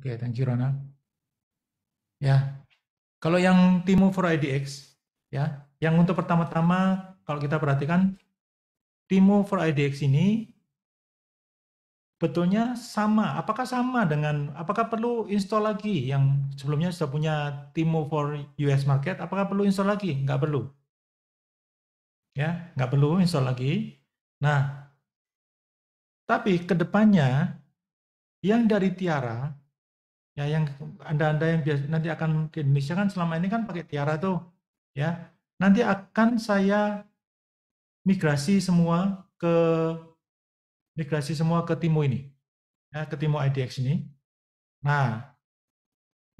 Oke, okay, thank you Ronald. Ya, kalau yang Timo for IDX, ya, yang untuk pertama-tama kalau kita perhatikan Timo for IDX ini betulnya sama. Apakah sama dengan apakah perlu install lagi yang sebelumnya sudah punya Timo for US market? Apakah perlu install lagi? Nggak perlu. Ya, nggak perlu install lagi. Nah, tapi kedepannya yang dari Tiara Ya, yang Anda-anda yang biasa, nanti akan ke Indonesia kan selama ini kan pakai tiara tuh, ya. Nanti akan saya migrasi semua ke migrasi semua ke Timo ini. Ya, ke Timo IDX ini. Nah,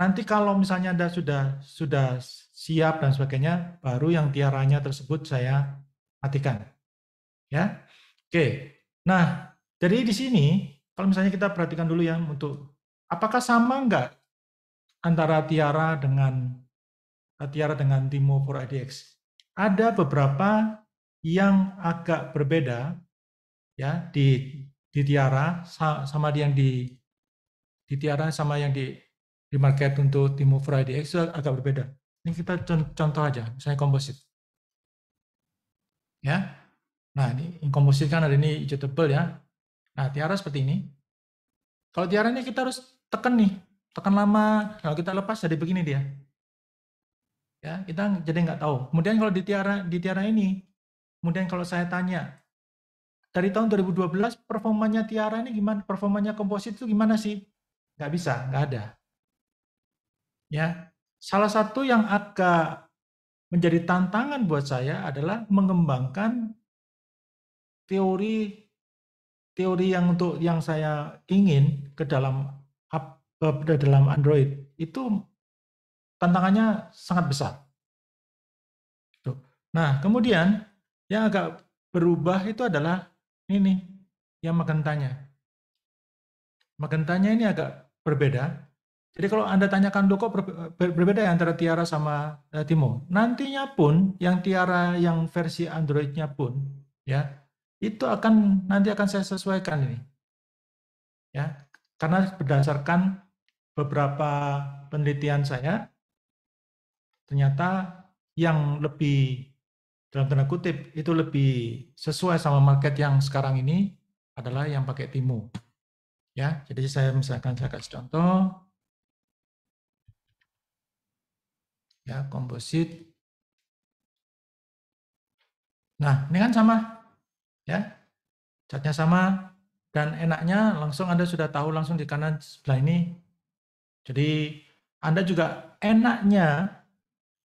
nanti kalau misalnya Anda sudah sudah siap dan sebagainya, baru yang tiaranya tersebut saya matikan. Ya. Oke. Nah, jadi di sini kalau misalnya kita perhatikan dulu ya untuk Apakah sama enggak antara Tiara dengan eh, Tiara dengan Timo for idx Ada beberapa yang agak berbeda ya di di Tiara sama yang di di Tiara sama yang di di market untuk Timo for idx agak berbeda. Ini kita contoh aja, misalnya komposit. Ya. Nah, ini komposit kan ada ini hijau tebal ya. Nah, Tiara seperti ini. Kalau Tiaranya kita harus tekan nih, tekan lama. Kalau kita lepas jadi begini dia. Ya, kita jadi nggak tahu. Kemudian kalau di tiara di tiara ini, kemudian kalau saya tanya dari tahun 2012 performanya tiara ini gimana? Performanya komposit itu gimana sih? Nggak bisa, nggak ada. Ya, salah satu yang agak menjadi tantangan buat saya adalah mengembangkan teori teori yang untuk yang saya ingin ke dalam Eh, pada dalam Android itu tantangannya sangat besar. Nah, kemudian yang agak berubah itu adalah ini nih, yang magentanya. Magentanya ini agak berbeda. Jadi kalau Anda tanyakan kok berbeda ya antara Tiara sama eh, Timo. Nantinya pun yang Tiara yang versi Android-nya pun ya itu akan nanti akan saya sesuaikan ini. Ya, karena berdasarkan beberapa penelitian saya, ternyata yang lebih dalam tanda kutip itu lebih sesuai sama market yang sekarang ini adalah yang pakai timu. Ya, jadi saya misalkan saya kasih contoh ya komposit. Nah, ini kan sama. Ya. Catnya sama dan enaknya langsung Anda sudah tahu langsung di kanan sebelah ini jadi Anda juga enaknya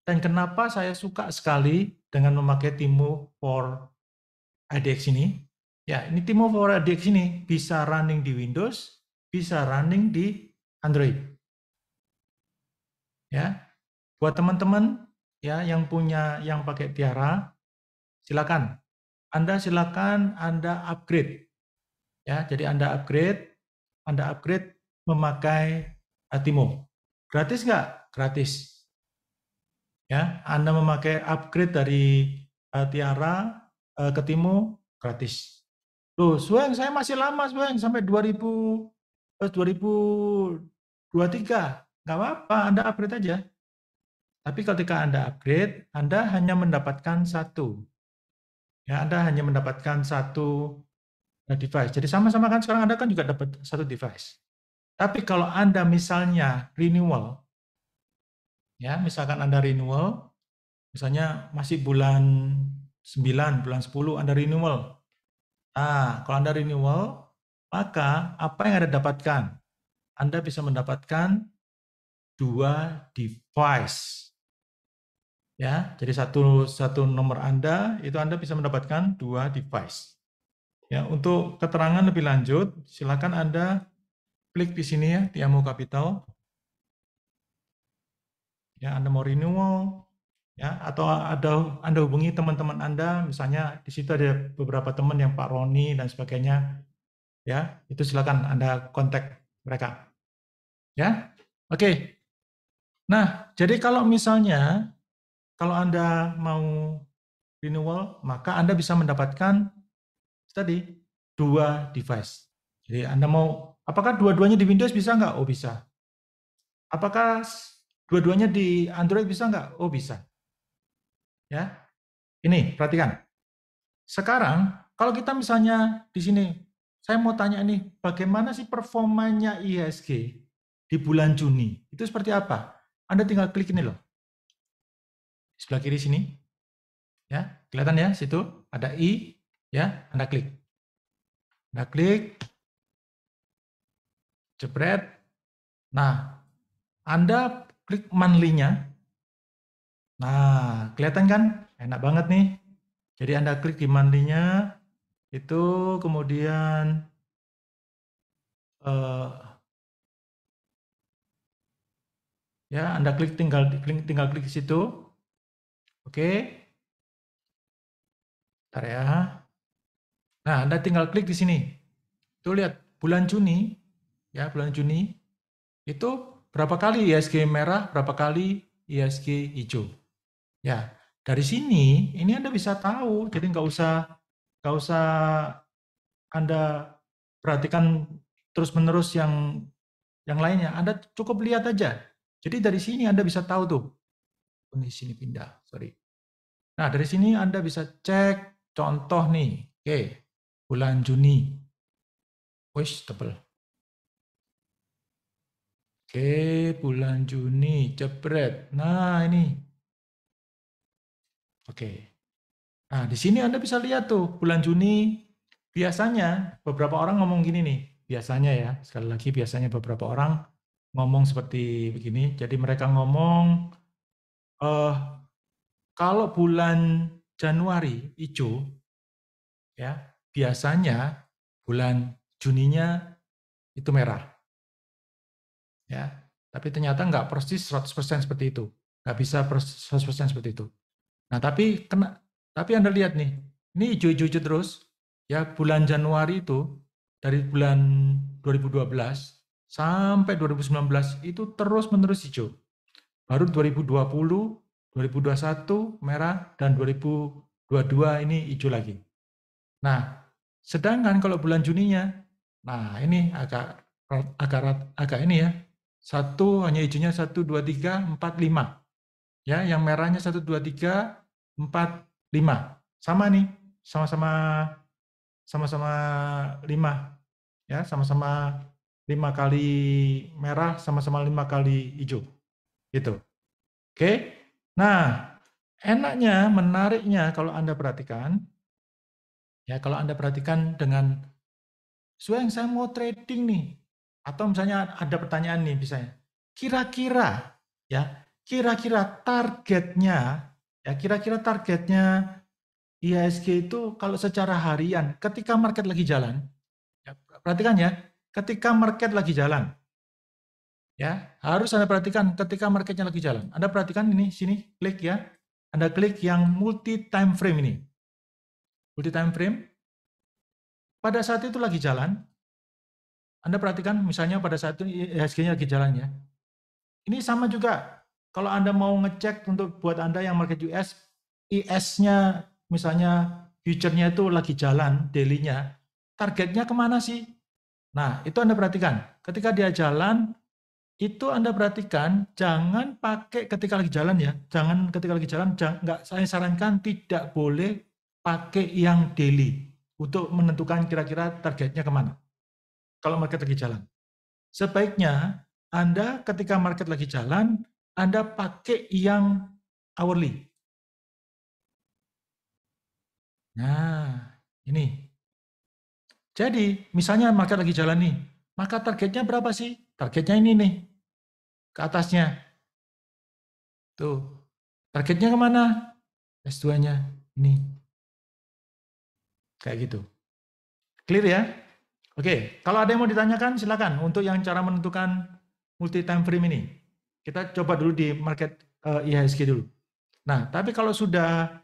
dan kenapa saya suka sekali dengan memakai Timo for IDX ini. Ya, ini Timo for IDX ini bisa running di Windows, bisa running di Android. Ya. Buat teman-teman ya yang punya yang pakai Tiara, silakan. Anda silakan Anda upgrade. Ya, jadi Anda upgrade, Anda upgrade memakai hatimu. Gratis nggak? Gratis. Ya, Anda memakai upgrade dari uh, Tiara uh, ke Timo, gratis. Lo, Sueng, saya masih lama Sueng, sampai 2000, eh, 2023. Nggak apa-apa, Anda upgrade aja. Tapi ketika Anda upgrade, Anda hanya mendapatkan satu. Ya, Anda hanya mendapatkan satu eh, device. Jadi sama-sama kan sekarang Anda kan juga dapat satu device. Tapi kalau Anda misalnya renewal, ya misalkan Anda renewal, misalnya masih bulan 9, bulan 10 Anda renewal. Ah, kalau Anda renewal, maka apa yang Anda dapatkan? Anda bisa mendapatkan dua device. Ya, jadi satu satu nomor Anda itu Anda bisa mendapatkan dua device. Ya, untuk keterangan lebih lanjut, silakan Anda klik di sini ya, di Amo Capital. Ya, Anda mau renewal, ya atau ada Anda hubungi teman-teman Anda, misalnya di situ ada beberapa teman yang Pak Roni dan sebagainya, ya itu silakan Anda kontak mereka. Ya, oke. Okay. Nah, jadi kalau misalnya kalau Anda mau renewal, maka Anda bisa mendapatkan tadi dua device. Jadi Anda mau Apakah dua-duanya di Windows bisa nggak? Oh bisa. Apakah dua-duanya di Android bisa nggak? Oh bisa. Ya, ini perhatikan. Sekarang kalau kita misalnya di sini, saya mau tanya nih, bagaimana sih performanya ISG di bulan Juni? Itu seperti apa? Anda tinggal klik ini loh. Di Sebelah kiri sini. Ya, kelihatan ya situ ada i, ya, Anda klik. Anda klik, jebret. Nah, Anda klik monthly Nah, kelihatan kan? Enak banget nih. Jadi Anda klik di monthly itu kemudian uh, ya Anda klik tinggal klik, tinggal klik di situ. Oke. Bentar ya. Nah, Anda tinggal klik di sini. Tuh lihat bulan Juni ya bulan Juni itu berapa kali ISG merah, berapa kali ISG hijau. Ya, dari sini ini Anda bisa tahu, jadi nggak usah nggak usah Anda perhatikan terus-menerus yang yang lainnya. Anda cukup lihat aja. Jadi dari sini Anda bisa tahu tuh. Di oh, sini pindah, sorry. Nah, dari sini Anda bisa cek contoh nih. Oke, bulan Juni. Wish, tebel. Oke, bulan Juni, jebret. Nah, ini. Oke. Nah, di sini Anda bisa lihat tuh, bulan Juni biasanya beberapa orang ngomong gini nih. Biasanya ya, sekali lagi biasanya beberapa orang ngomong seperti begini. Jadi mereka ngomong, eh, kalau bulan Januari hijau, ya biasanya bulan Juninya itu merah ya tapi ternyata nggak persis 100% seperti itu nggak bisa persis 100% seperti itu nah tapi kena tapi anda lihat nih ini hijau-hijau terus ya bulan Januari itu dari bulan 2012 sampai 2019 itu terus menerus hijau baru 2020 2021 merah dan 2022 ini hijau lagi nah sedangkan kalau bulan Juninya nah ini agak agak agak ini ya satu hanya hijaunya satu dua tiga empat lima ya yang merahnya satu dua tiga empat lima sama nih sama-sama sama-sama lima ya sama-sama lima kali merah sama-sama lima kali hijau gitu oke nah enaknya menariknya kalau anda perhatikan ya kalau anda perhatikan dengan sesuai yang saya mau trading nih atau misalnya ada pertanyaan nih misalnya, kira-kira ya, kira-kira targetnya ya, kira-kira targetnya IHSG itu kalau secara harian ketika market lagi jalan, ya, perhatikan ya, ketika market lagi jalan, ya harus anda perhatikan ketika marketnya lagi jalan. Anda perhatikan ini sini klik ya, anda klik yang multi time frame ini, multi time frame. Pada saat itu lagi jalan, anda perhatikan misalnya pada saat itu IHSG-nya lagi jalan ya. Ini sama juga. Kalau Anda mau ngecek untuk buat Anda yang market US, IS-nya misalnya future-nya itu lagi jalan daily-nya, targetnya kemana sih? Nah, itu Anda perhatikan. Ketika dia jalan, itu Anda perhatikan, jangan pakai ketika lagi jalan ya. Jangan ketika lagi jalan, enggak saya sarankan tidak boleh pakai yang daily untuk menentukan kira-kira targetnya kemana kalau market lagi jalan. Sebaiknya Anda ketika market lagi jalan, Anda pakai yang hourly. Nah, ini. Jadi, misalnya market lagi jalan nih, maka targetnya berapa sih? Targetnya ini nih, ke atasnya. Tuh, targetnya kemana? S2-nya, ini. Kayak gitu. Clear ya? Oke, kalau ada yang mau ditanyakan silakan untuk yang cara menentukan multi time frame ini. Kita coba dulu di market uh, eh, IHSG dulu. Nah, tapi kalau sudah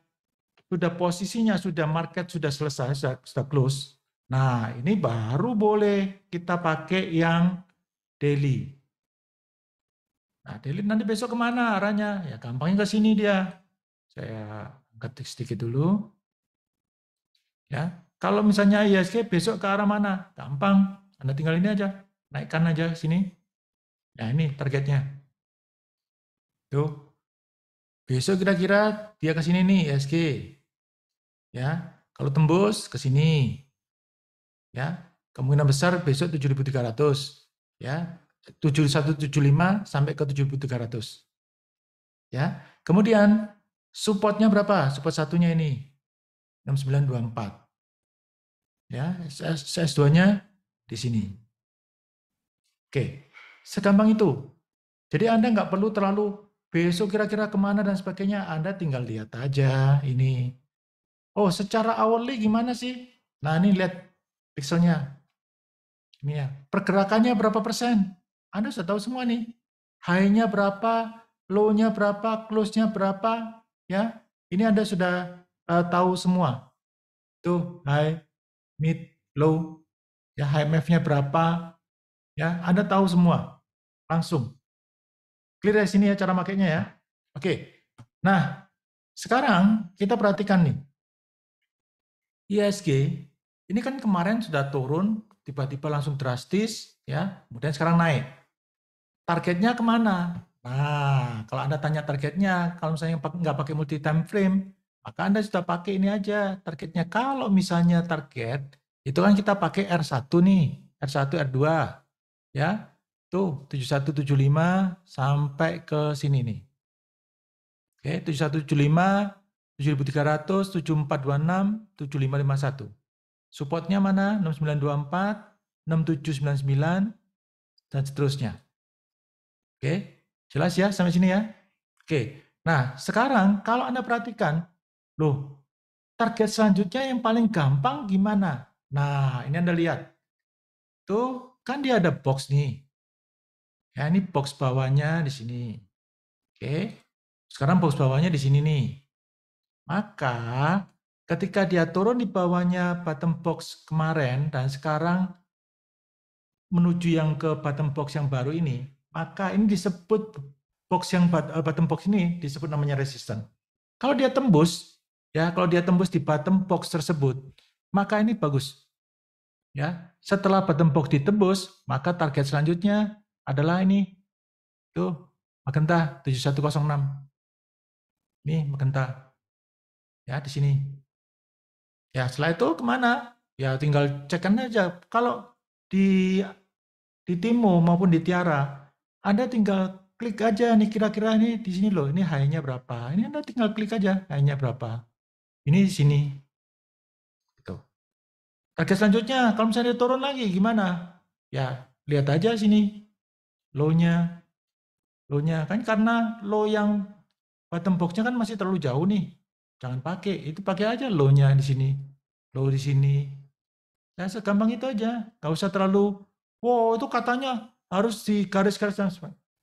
sudah posisinya sudah market sudah selesai sudah, sudah close. Nah, ini baru boleh kita pakai yang daily. Nah, daily nanti besok kemana arahnya? Ya gampangnya ke sini dia. Saya angkat sedikit dulu. Ya, kalau misalnya IHSG besok ke arah mana? Gampang, Anda tinggal ini aja, naikkan aja sini. Nah ini targetnya. Tuh, besok kira-kira dia ke sini nih IHSG. Ya, kalau tembus ke sini. Ya, kemungkinan besar besok 7.300 ya. 7175 sampai ke 7.300. Ya. Kemudian supportnya berapa? Support satunya ini 6924. Ya, S2-nya di sini. Oke, segampang itu. Jadi Anda nggak perlu terlalu besok kira-kira kemana dan sebagainya. Anda tinggal lihat aja ini. Oh, secara hourly gimana sih? Nah, ini lihat pixelnya. Ini ya, pergerakannya berapa persen? Anda sudah tahu semua nih. High-nya berapa, low-nya berapa, close-nya berapa, ya. Ini Anda sudah uh, tahu semua. Tuh, high, mid, low, ya HMF-nya berapa, ya Anda tahu semua langsung. Clear dari sini ya cara makainya ya. Oke, nah sekarang kita perhatikan nih. ISG ini kan kemarin sudah turun, tiba-tiba langsung drastis, ya. Kemudian sekarang naik. Targetnya kemana? Nah, kalau Anda tanya targetnya, kalau misalnya nggak pakai multi time frame, maka Anda sudah pakai ini aja targetnya. Kalau misalnya target, itu kan kita pakai R1 nih, R1, R2. Ya, tuh 7175 sampai ke sini nih. Oke, 7175, 7300, 7426, 7551. Supportnya mana? 6924, 6799, dan seterusnya. Oke, jelas ya sampai sini ya? Oke, nah sekarang kalau Anda perhatikan, Loh, target selanjutnya yang paling gampang gimana? Nah, ini Anda lihat. Tuh, kan dia ada box nih. Ya, ini box bawahnya di sini. Oke. Sekarang box bawahnya di sini nih. Maka ketika dia turun di bawahnya bottom box kemarin dan sekarang menuju yang ke bottom box yang baru ini, maka ini disebut box yang eh, bottom box ini disebut namanya resistance Kalau dia tembus, Ya, kalau dia tembus di bottom box tersebut, maka ini bagus. Ya, setelah bottom box ditembus, maka target selanjutnya adalah ini. tuh Magenta 7106. Ini Magenta. Ya, di sini. Ya, setelah itu kemana? Ya, tinggal cekan aja. Kalau di di Timo maupun di Tiara, Anda tinggal klik aja nih kira-kira ini di sini loh, ini high berapa. Ini Anda tinggal klik aja high berapa ini di sini. Gitu. Target selanjutnya, kalau misalnya turun lagi gimana? Ya, lihat aja sini low-nya. Low-nya kan karena low yang bottom box-nya kan masih terlalu jauh nih. Jangan pakai, itu pakai aja low-nya di sini. Low di sini. Ya, segampang itu aja. Gak usah terlalu, wow itu katanya harus di garis-garis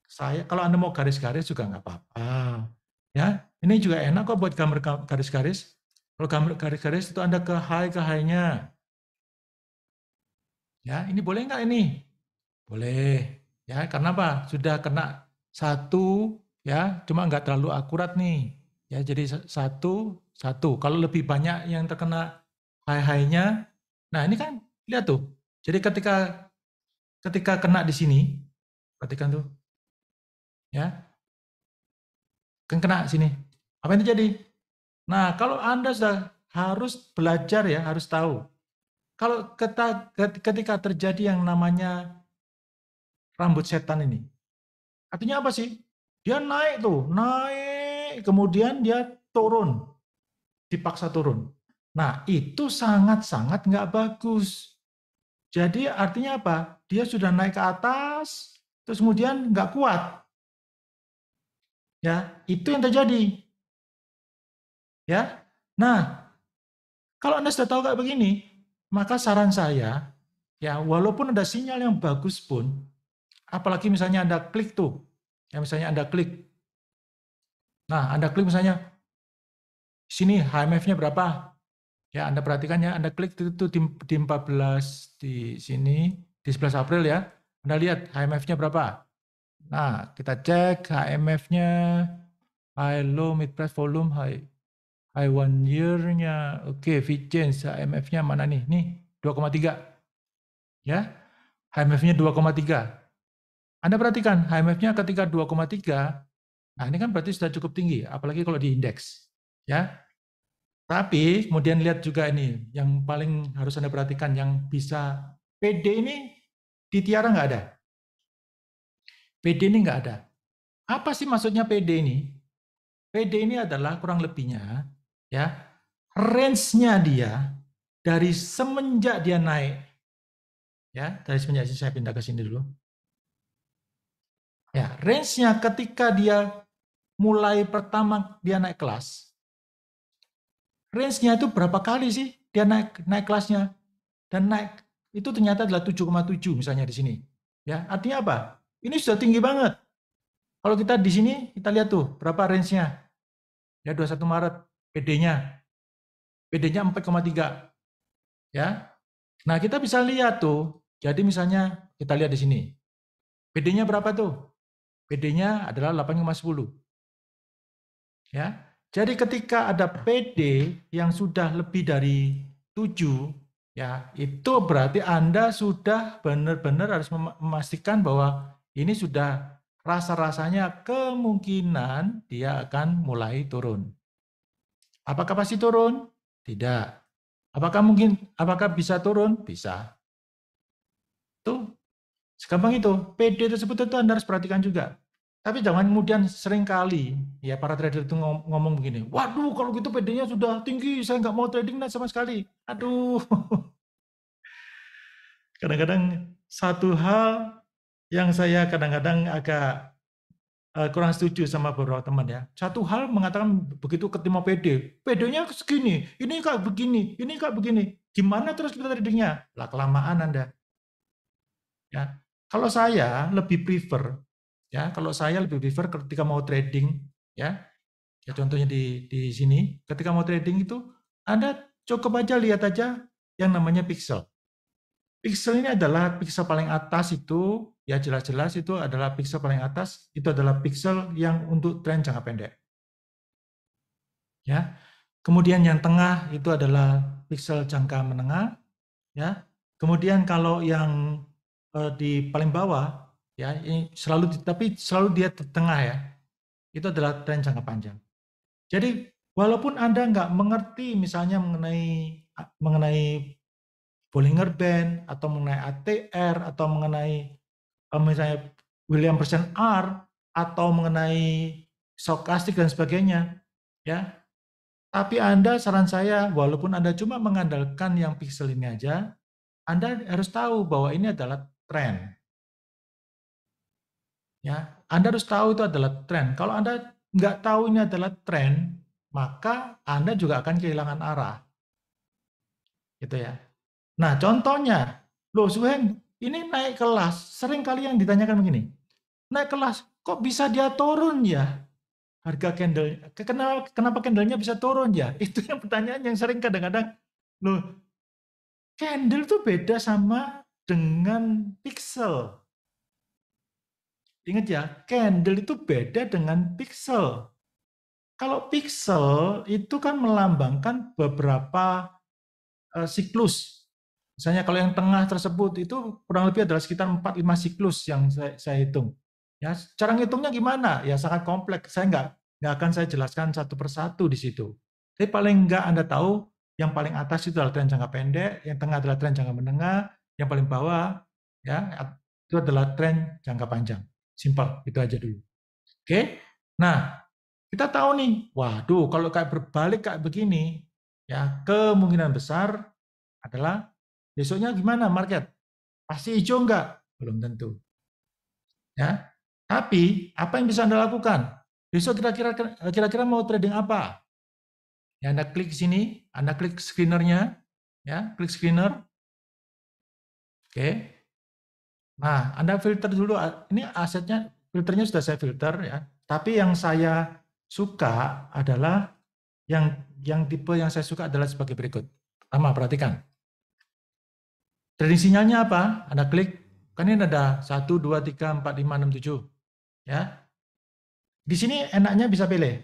saya kalau anda mau garis-garis juga nggak apa-apa ya ini juga enak kok buat gambar garis-garis kalau garis-garis itu Anda ke high ke high-nya. Ya, ini boleh nggak ini? Boleh. Ya, karena apa? Sudah kena satu, ya, cuma nggak terlalu akurat nih. Ya, jadi satu, satu. Kalau lebih banyak yang terkena high-high-nya, nah ini kan lihat tuh. Jadi ketika ketika kena di sini, perhatikan tuh, ya, kan kena sini. Apa yang terjadi? Nah, kalau Anda sudah harus belajar ya, harus tahu. Kalau ketika terjadi yang namanya rambut setan ini, artinya apa sih? Dia naik tuh, naik, kemudian dia turun, dipaksa turun. Nah, itu sangat-sangat nggak bagus. Jadi artinya apa? Dia sudah naik ke atas, terus kemudian nggak kuat. Ya, itu yang terjadi. Ya. Nah, kalau Anda sudah tahu kayak begini, maka saran saya ya walaupun ada sinyal yang bagus pun apalagi misalnya Anda klik tuh. Ya misalnya Anda klik. Nah, Anda klik misalnya sini HMF-nya berapa? Ya, Anda perhatikan ya, Anda klik itu, itu di, di 14 di sini di 11 April ya. Anda lihat HMF-nya berapa? Nah, kita cek HMF-nya high low mid price volume high I one year-nya, oke, okay, change, HMF-nya ah, mana nih? Nih, 2,3. Ya, HMF-nya 2,3. Anda perhatikan, HMF-nya ketika 2,3, nah ini kan berarti sudah cukup tinggi, apalagi kalau di indeks. Ya, tapi kemudian lihat juga ini, yang paling harus Anda perhatikan, yang bisa PD ini di Tiara nggak ada. PD ini nggak ada. Apa sih maksudnya PD ini? PD ini adalah kurang lebihnya ya range-nya dia dari semenjak dia naik ya dari semenjak sini saya pindah ke sini dulu ya range-nya ketika dia mulai pertama dia naik kelas range-nya itu berapa kali sih dia naik naik kelasnya dan naik itu ternyata adalah 7,7 misalnya di sini ya artinya apa ini sudah tinggi banget kalau kita di sini kita lihat tuh berapa range-nya ya 21 Maret PD-nya. PD-nya 4,3. Ya. Nah, kita bisa lihat tuh. Jadi misalnya kita lihat di sini. PD-nya berapa tuh? PD-nya adalah 8,10. Ya. Jadi ketika ada PD yang sudah lebih dari 7, ya, itu berarti Anda sudah benar-benar harus memastikan bahwa ini sudah rasa-rasanya kemungkinan dia akan mulai turun. Apakah pasti turun? Tidak. Apakah mungkin? Apakah bisa turun? Bisa. Tuh, segampang itu. PD tersebut itu Anda harus perhatikan juga. Tapi jangan kemudian seringkali ya para trader itu ngomong begini, waduh kalau gitu PD-nya sudah tinggi, saya nggak mau trading sama sekali. Aduh. Kadang-kadang satu hal yang saya kadang-kadang agak Eh, kurang setuju sama beberapa teman ya. Satu hal mengatakan begitu ketemu PD, PD-nya segini, ini kayak begini, ini kayak begini. Gimana terus kita tradingnya? Lah kelamaan Anda. Ya. Kalau saya lebih prefer ya, kalau saya lebih prefer ketika mau trading ya. Ya contohnya di di sini, ketika mau trading itu Anda cukup aja lihat aja yang namanya pixel. Pixel ini adalah pixel paling atas itu ya jelas-jelas itu adalah pixel paling atas, itu adalah pixel yang untuk tren jangka pendek. Ya. Kemudian yang tengah itu adalah pixel jangka menengah, ya. Kemudian kalau yang eh, di paling bawah, ya ini selalu tapi selalu dia tengah ya. Itu adalah tren jangka panjang. Jadi walaupun Anda nggak mengerti misalnya mengenai mengenai Bollinger Band atau mengenai ATR atau mengenai misalnya William persen R atau mengenai stokastik dan sebagainya, ya. Tapi Anda saran saya, walaupun Anda cuma mengandalkan yang pixel ini aja, Anda harus tahu bahwa ini adalah tren. Ya, Anda harus tahu itu adalah tren. Kalau Anda nggak tahu ini adalah tren, maka Anda juga akan kehilangan arah. Gitu ya. Nah, contohnya, loh suheng. Ini naik kelas, sering kali yang ditanyakan begini, naik kelas kok bisa dia turun ya? Harga candle, kenapa, kenapa candlenya bisa turun ya? Itu yang pertanyaan yang sering kadang-kadang, loh, candle tuh beda sama dengan pixel. Ingat ya, candle itu beda dengan pixel. Kalau pixel itu kan melambangkan beberapa uh, siklus Misalnya kalau yang tengah tersebut itu kurang lebih adalah sekitar 4-5 siklus yang saya, saya hitung. Ya, cara ngitungnya gimana? Ya sangat kompleks. Saya nggak nggak akan saya jelaskan satu persatu di situ. Tapi paling nggak Anda tahu yang paling atas itu adalah tren jangka pendek, yang tengah adalah tren jangka menengah, yang paling bawah ya itu adalah tren jangka panjang. Simple, itu aja dulu. Oke. Nah, kita tahu nih, waduh kalau kayak berbalik kayak begini, ya kemungkinan besar adalah Besoknya gimana market? Pasti hijau enggak? Belum tentu. Ya. Tapi apa yang bisa Anda lakukan? Besok kira-kira kira-kira mau trading apa? Ya Anda klik sini, Anda klik screenernya, ya, klik screener. Oke. Nah, Anda filter dulu. Ini asetnya filternya sudah saya filter ya. Tapi yang saya suka adalah yang yang tipe yang saya suka adalah sebagai berikut. Pertama, perhatikan. Trading sinyalnya apa? Anda klik. Kan ini ada 1, 2, 3, 4, 5, 6, 7. Ya. Di sini enaknya bisa pilih.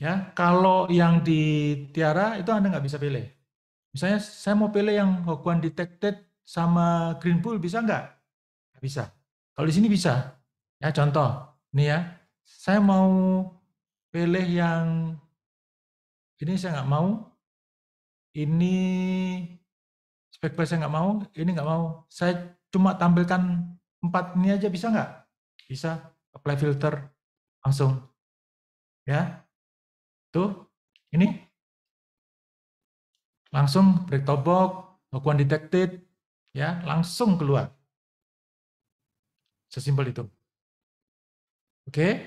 Ya, kalau yang di Tiara itu Anda nggak bisa pilih. Misalnya saya mau pilih yang Hokuan Detected sama Green Bull bisa nggak? Nggak bisa. Kalau di sini bisa. Ya contoh, ini ya. Saya mau pilih yang ini saya nggak mau. Ini spek saya nggak mau, ini nggak mau. Saya cuma tampilkan empat ini aja bisa nggak? Bisa. Apply filter langsung. Ya. Tuh, ini. Langsung break top box, lakukan detected, ya, langsung keluar. Sesimpel itu. Oke?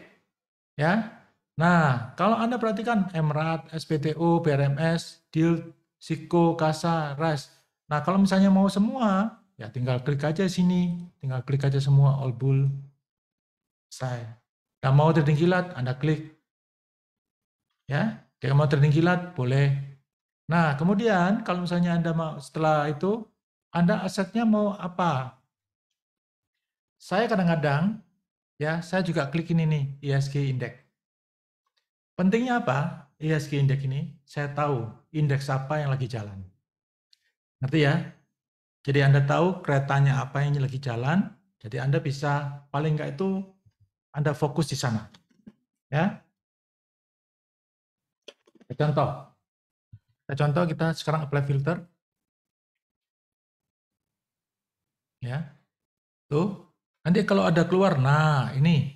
Ya. Nah, kalau Anda perhatikan Emrat, SPTO, BRMS, Deal, Siko, Kasa, RAS, Nah, kalau misalnya mau semua, ya tinggal klik aja sini, tinggal klik aja semua all bull. Saya. Tidak mau trading kilat, Anda klik. Ya, tidak mau trading kilat, boleh. Nah, kemudian kalau misalnya Anda mau setelah itu, Anda asetnya mau apa? Saya kadang-kadang, ya, saya juga klik ini nih, ISG Index. Pentingnya apa? ISG Index ini, saya tahu indeks apa yang lagi jalan Ngerti ya? Jadi Anda tahu keretanya apa yang lagi jalan, jadi Anda bisa paling enggak itu Anda fokus di sana. Ya. Contoh. Kita contoh kita sekarang apply filter. Ya. Tuh. Nanti kalau ada keluar, nah ini.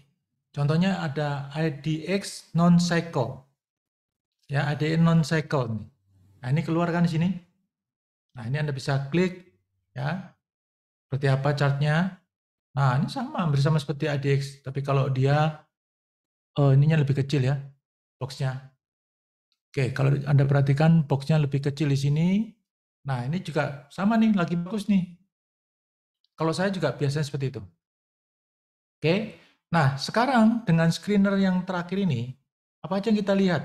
Contohnya ada IDX non-cycle. Ya, IDX non-cycle. Nah, ini keluar kan di sini. Nah, ini Anda bisa klik ya. Seperti apa chartnya? Nah, ini sama, hampir sama seperti ADX, tapi kalau dia uh, ininya lebih kecil ya, boxnya. Oke, kalau Anda perhatikan boxnya lebih kecil di sini. Nah, ini juga sama nih, lagi bagus nih. Kalau saya juga biasanya seperti itu. Oke, nah sekarang dengan screener yang terakhir ini, apa aja yang kita lihat?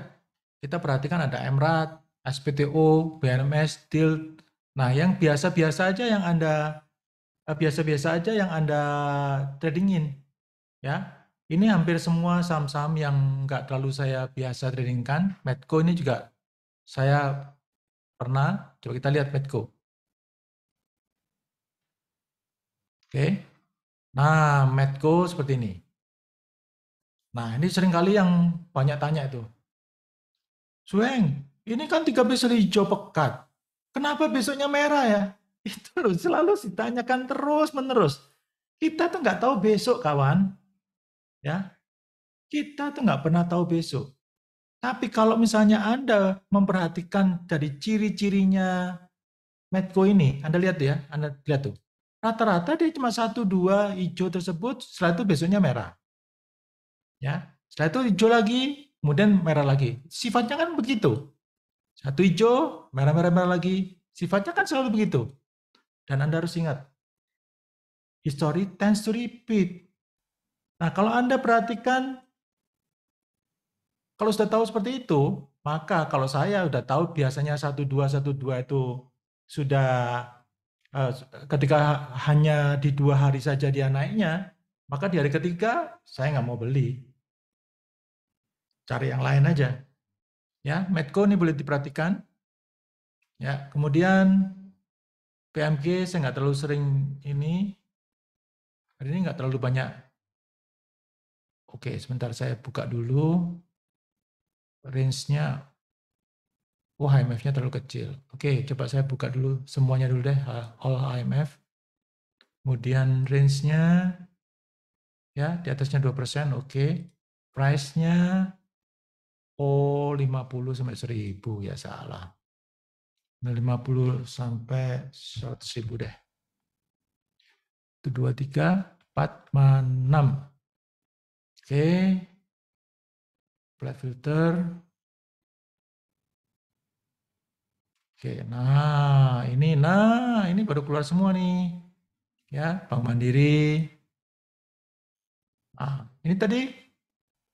Kita perhatikan ada Emrat, SPTO, bms tilt Nah, yang biasa-biasa aja yang Anda eh, biasa-biasa aja yang Anda tradingin. Ya. Ini hampir semua saham-saham yang nggak terlalu saya biasa tradingkan. Medco ini juga saya pernah. Coba kita lihat Medco. Oke. Nah, Medco seperti ini. Nah, ini sering kali yang banyak tanya itu. Sueng, ini kan tiga besar hijau pekat. Kenapa besoknya merah ya? Itu loh, selalu ditanyakan terus menerus. Kita tuh nggak tahu besok kawan. Ya, kita tuh nggak pernah tahu besok. Tapi kalau misalnya Anda memperhatikan dari ciri-cirinya Medco ini, Anda lihat ya, Anda lihat tuh. Rata-rata dia cuma satu dua hijau tersebut, setelah itu besoknya merah. Ya, setelah itu hijau lagi, kemudian merah lagi. Sifatnya kan begitu. Satu hijau, merah-merah merah lagi. Sifatnya kan selalu begitu. Dan Anda harus ingat, history tends to repeat. Nah, kalau Anda perhatikan, kalau sudah tahu seperti itu, maka kalau saya sudah tahu biasanya satu satu dua dua itu sudah eh, ketika hanya di dua hari saja dia naiknya, maka di hari ketiga saya nggak mau beli. Cari yang lain aja. Ya, Medco ini boleh diperhatikan. Ya, kemudian PMG saya nggak terlalu sering ini. Hari ini nggak terlalu banyak. Oke, sebentar saya buka dulu. Range-nya Oh, IMF-nya terlalu kecil. Oke, coba saya buka dulu semuanya dulu deh, all IMF. Kemudian range-nya ya di atasnya 2%, oke. Price-nya Oh, 50 sampai 1000 ya salah. 50 nah, sampai 100 ribu deh. 1, 2, 3, 4, 6. Oke. Black filter. Oke, nah ini, nah ini baru keluar semua nih. Ya, Bank Mandiri. Ah, ini tadi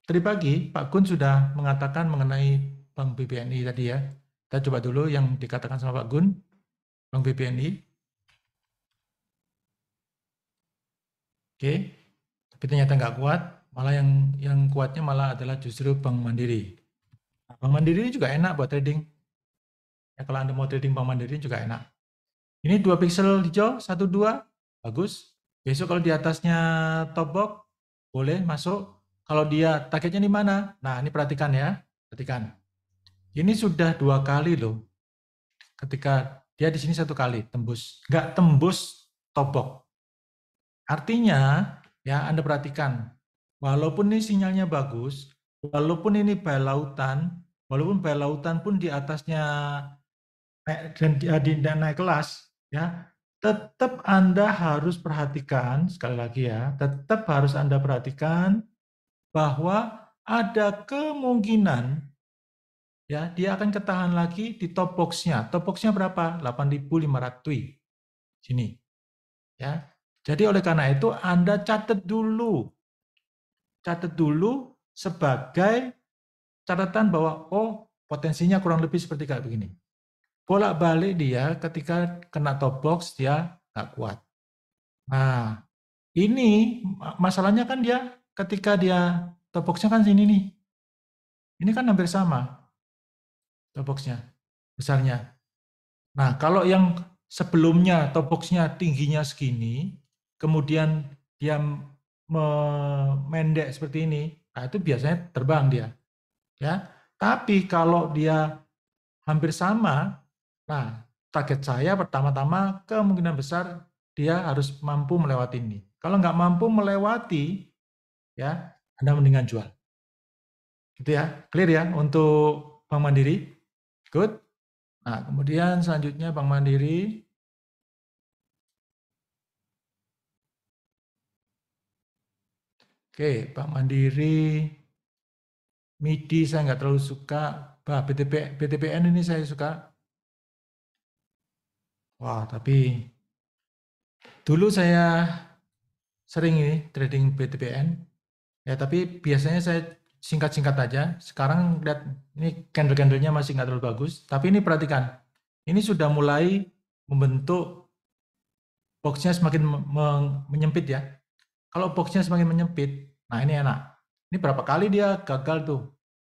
Tadi pagi Pak Gun sudah mengatakan mengenai Bank BBNI tadi ya. Kita coba dulu yang dikatakan sama Pak Gun, Bank BBNI. Oke, tapi ternyata nggak kuat. Malah yang yang kuatnya malah adalah justru Bank Mandiri. Nah, Bank Mandiri ini juga enak buat trading. Ya, kalau Anda mau trading Bank Mandiri juga enak. Ini dua pixel hijau, satu dua, bagus. Besok kalau di atasnya top box, boleh masuk kalau dia targetnya di mana? Nah, ini perhatikan ya. Perhatikan. Ini sudah dua kali loh. Ketika dia di sini satu kali tembus. Nggak tembus topok. Artinya, ya Anda perhatikan. Walaupun ini sinyalnya bagus, walaupun ini bay lautan, walaupun bay lautan pun di atasnya dan di eh, naik kelas, ya tetap Anda harus perhatikan, sekali lagi ya, tetap harus Anda perhatikan bahwa ada kemungkinan ya dia akan ketahan lagi di top boxnya. nya Top box-nya berapa? 8.500 tui. Sini. Ya. Jadi oleh karena itu Anda catat dulu. Catat dulu sebagai catatan bahwa oh potensinya kurang lebih seperti kayak begini. Bolak-balik dia ketika kena top box dia nggak kuat. Nah, ini masalahnya kan dia ketika dia topboxnya kan sini nih. Ini kan hampir sama topboxnya besarnya. Nah, kalau yang sebelumnya topboxnya tingginya segini, kemudian dia memendek seperti ini, nah itu biasanya terbang dia. Ya, tapi kalau dia hampir sama, nah target saya pertama-tama kemungkinan besar dia harus mampu melewati ini. Kalau nggak mampu melewati, ya Anda mendingan jual. Gitu ya, clear ya untuk Bank Mandiri. Good. Nah, kemudian selanjutnya Bank Mandiri. Oke, Bank Mandiri, MIDI saya nggak terlalu suka, bah, BTP, BTPN ini saya suka. Wah, tapi dulu saya sering ini trading BTPN, Ya, tapi biasanya saya singkat-singkat aja. Sekarang lihat ini candle-candlenya masih nggak terlalu bagus. Tapi ini perhatikan, ini sudah mulai membentuk boxnya semakin menyempit ya. Kalau boxnya semakin menyempit, nah ini enak. Ini berapa kali dia gagal tuh?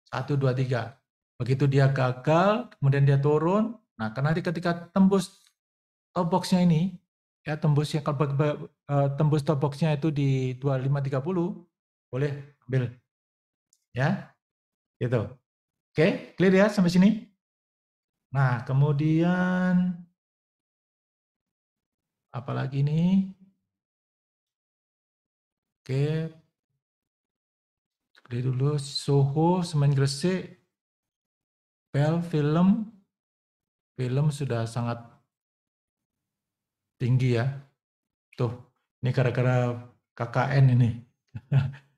Satu, dua, tiga. Begitu dia gagal, kemudian dia turun. Nah, karena nanti ketika tembus top boxnya ini, ya tembusnya kalau eh, tembus top boxnya itu di 2530, boleh ambil. Ya, gitu. Oke, clear ya sampai sini? Nah, kemudian apalagi ini? Oke, clear dulu. Soho, Semen Gresik, Pel, film. Film sudah sangat tinggi ya. Tuh, ini gara-gara KKN ini.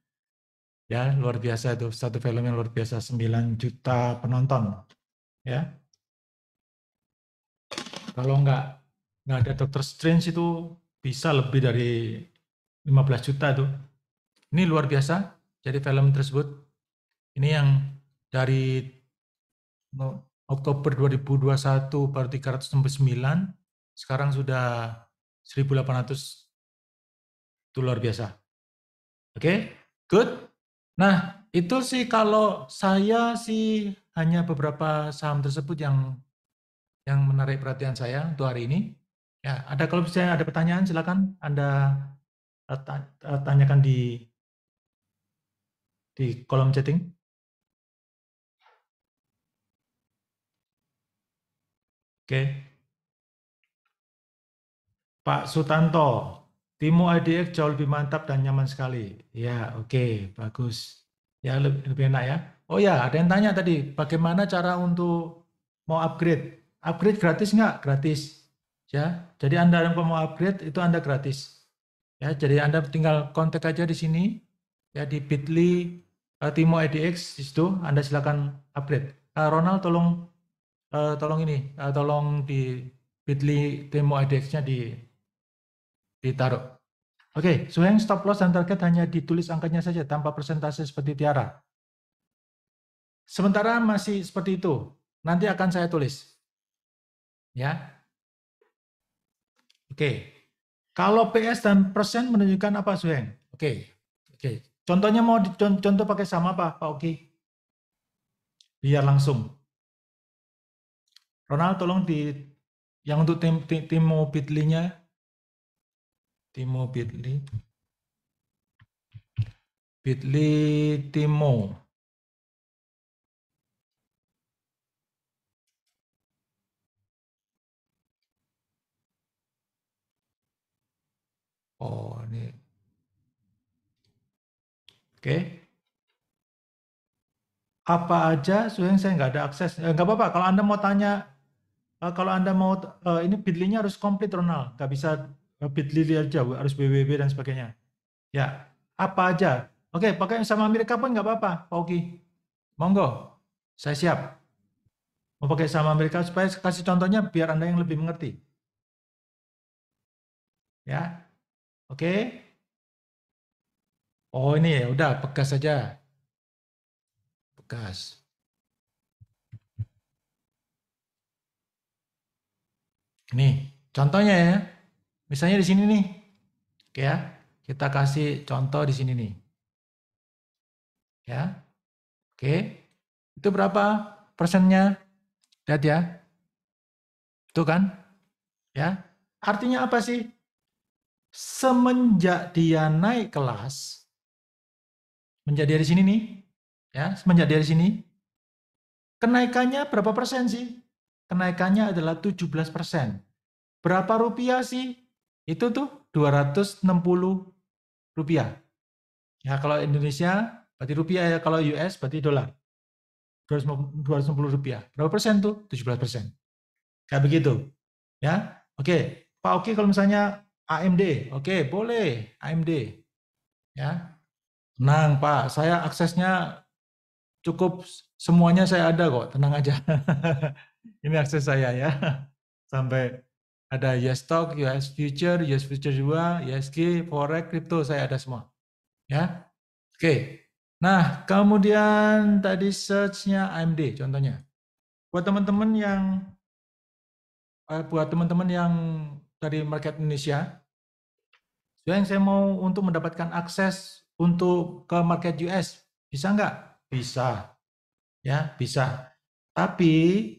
ya luar biasa itu satu film yang luar biasa 9 juta penonton ya kalau nggak nggak ada Doctor Strange itu bisa lebih dari 15 juta itu ini luar biasa jadi film tersebut ini yang dari Oktober 2021 baru 369 sekarang sudah 1800 itu luar biasa oke okay? good Nah, itu sih kalau saya sih hanya beberapa saham tersebut yang yang menarik perhatian saya untuk hari ini. Ya, ada kalau misalnya ada pertanyaan silakan Anda eh, eh, tanyakan di di kolom chatting. Oke. Pak Sutanto, Timo IDX jauh lebih mantap dan nyaman sekali. Ya, oke, okay, bagus. Ya, lebih, lebih enak ya. Oh ya, ada yang tanya tadi, bagaimana cara untuk mau upgrade? Upgrade gratis nggak? Gratis. Ya, jadi Anda yang mau upgrade itu Anda gratis. Ya, jadi Anda tinggal kontak aja di sini, ya di bit.ly eh, Timo IDX di situ, Anda silakan upgrade. Uh, Ronald, tolong uh, tolong ini, uh, tolong di bit.ly Timo IDX-nya di ditaruh. Oke, okay, Suheng stop loss dan target hanya ditulis angkanya saja tanpa persentase seperti Tiara. Sementara masih seperti itu. Nanti akan saya tulis. Ya. Oke. Okay. Kalau PS dan persen menunjukkan apa Suheng? Oke. Okay. Oke. Okay. Contohnya mau contoh pakai sama apa Pak Oki? Biar langsung. Ronald tolong di yang untuk tim tim, tim mau Timo Bitly. Bitly Timo. Oh, ini. Oke. Okay. Apa aja, Soalnya saya nggak ada akses. Eh, nggak apa-apa, kalau Anda mau tanya, eh, kalau Anda mau, eh, ini bidlinya harus komplit, Ronald. Nggak bisa Bidli aja, aja, harus BBB dan sebagainya. Ya, apa aja. Oke, pakai yang sama Amerika pun nggak apa-apa, Pak Oki. Monggo, saya siap. Mau pakai sama Amerika supaya kasih contohnya biar Anda yang lebih mengerti. Ya, oke. Oh ini ya, udah bekas saja. Bekas. Ini contohnya ya. Misalnya di sini nih, oke ya kita kasih contoh di sini nih, ya, oke, itu berapa persennya? Lihat ya, itu kan, ya, artinya apa sih? Semenjak dia naik kelas, menjadi dari sini nih, ya, semenjak dari sini, kenaikannya berapa persen sih? Kenaikannya adalah 17 persen. Berapa rupiah sih? itu tuh 260 rupiah. Ya kalau Indonesia berarti rupiah ya, kalau US berarti dolar. 260 rupiah. Berapa persen tuh? 17 persen. Kayak begitu. Ya, oke. Okay. Pak Oke kalau misalnya AMD, oke okay, boleh AMD. Ya, tenang Pak, saya aksesnya cukup semuanya saya ada kok, tenang aja. Ini akses saya ya, sampai ada US Stock, US Future, US Future 2, USG, Forex, Crypto, saya ada semua. Ya, Oke. Nah, kemudian tadi search-nya AMD contohnya. Buat teman-teman yang eh, buat teman-teman yang dari market Indonesia, yang saya mau untuk mendapatkan akses untuk ke market US, bisa nggak? Bisa. Ya, bisa. Tapi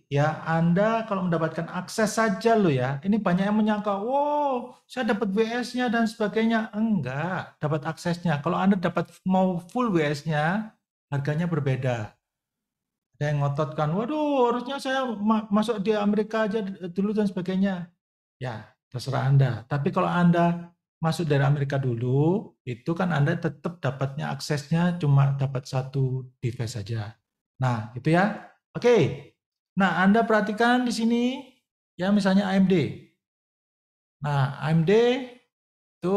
ya Anda kalau mendapatkan akses saja lo ya, ini banyak yang menyangka, wow saya dapat WS-nya dan sebagainya. Enggak, dapat aksesnya. Kalau Anda dapat mau full WS-nya, harganya berbeda. Ada yang ngototkan, waduh harusnya saya ma masuk di Amerika aja dulu dan sebagainya. Ya, terserah Anda. Tapi kalau Anda masuk dari Amerika dulu, itu kan Anda tetap dapatnya aksesnya cuma dapat satu device saja. Nah, itu ya. Oke. Okay. Nah, Anda perhatikan di sini ya misalnya AMD. Nah, AMD itu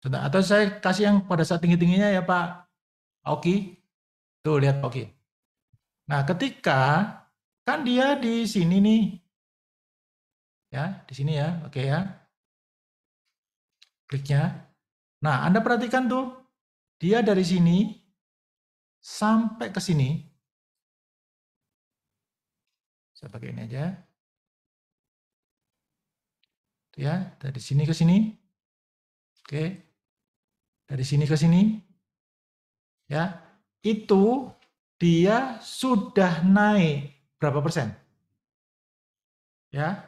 atau saya kasih yang pada saat tinggi-tingginya ya Pak Oki. Tuh lihat Pak Oki. Nah, ketika kan dia di sini nih. Ya, di sini ya. Oke okay ya. Kliknya. Nah, Anda perhatikan tuh. Dia dari sini sampai ke sini saya pakai ini aja. Tuh ya, dari sini ke sini. Oke. Dari sini ke sini. Ya, itu dia sudah naik berapa persen? Ya.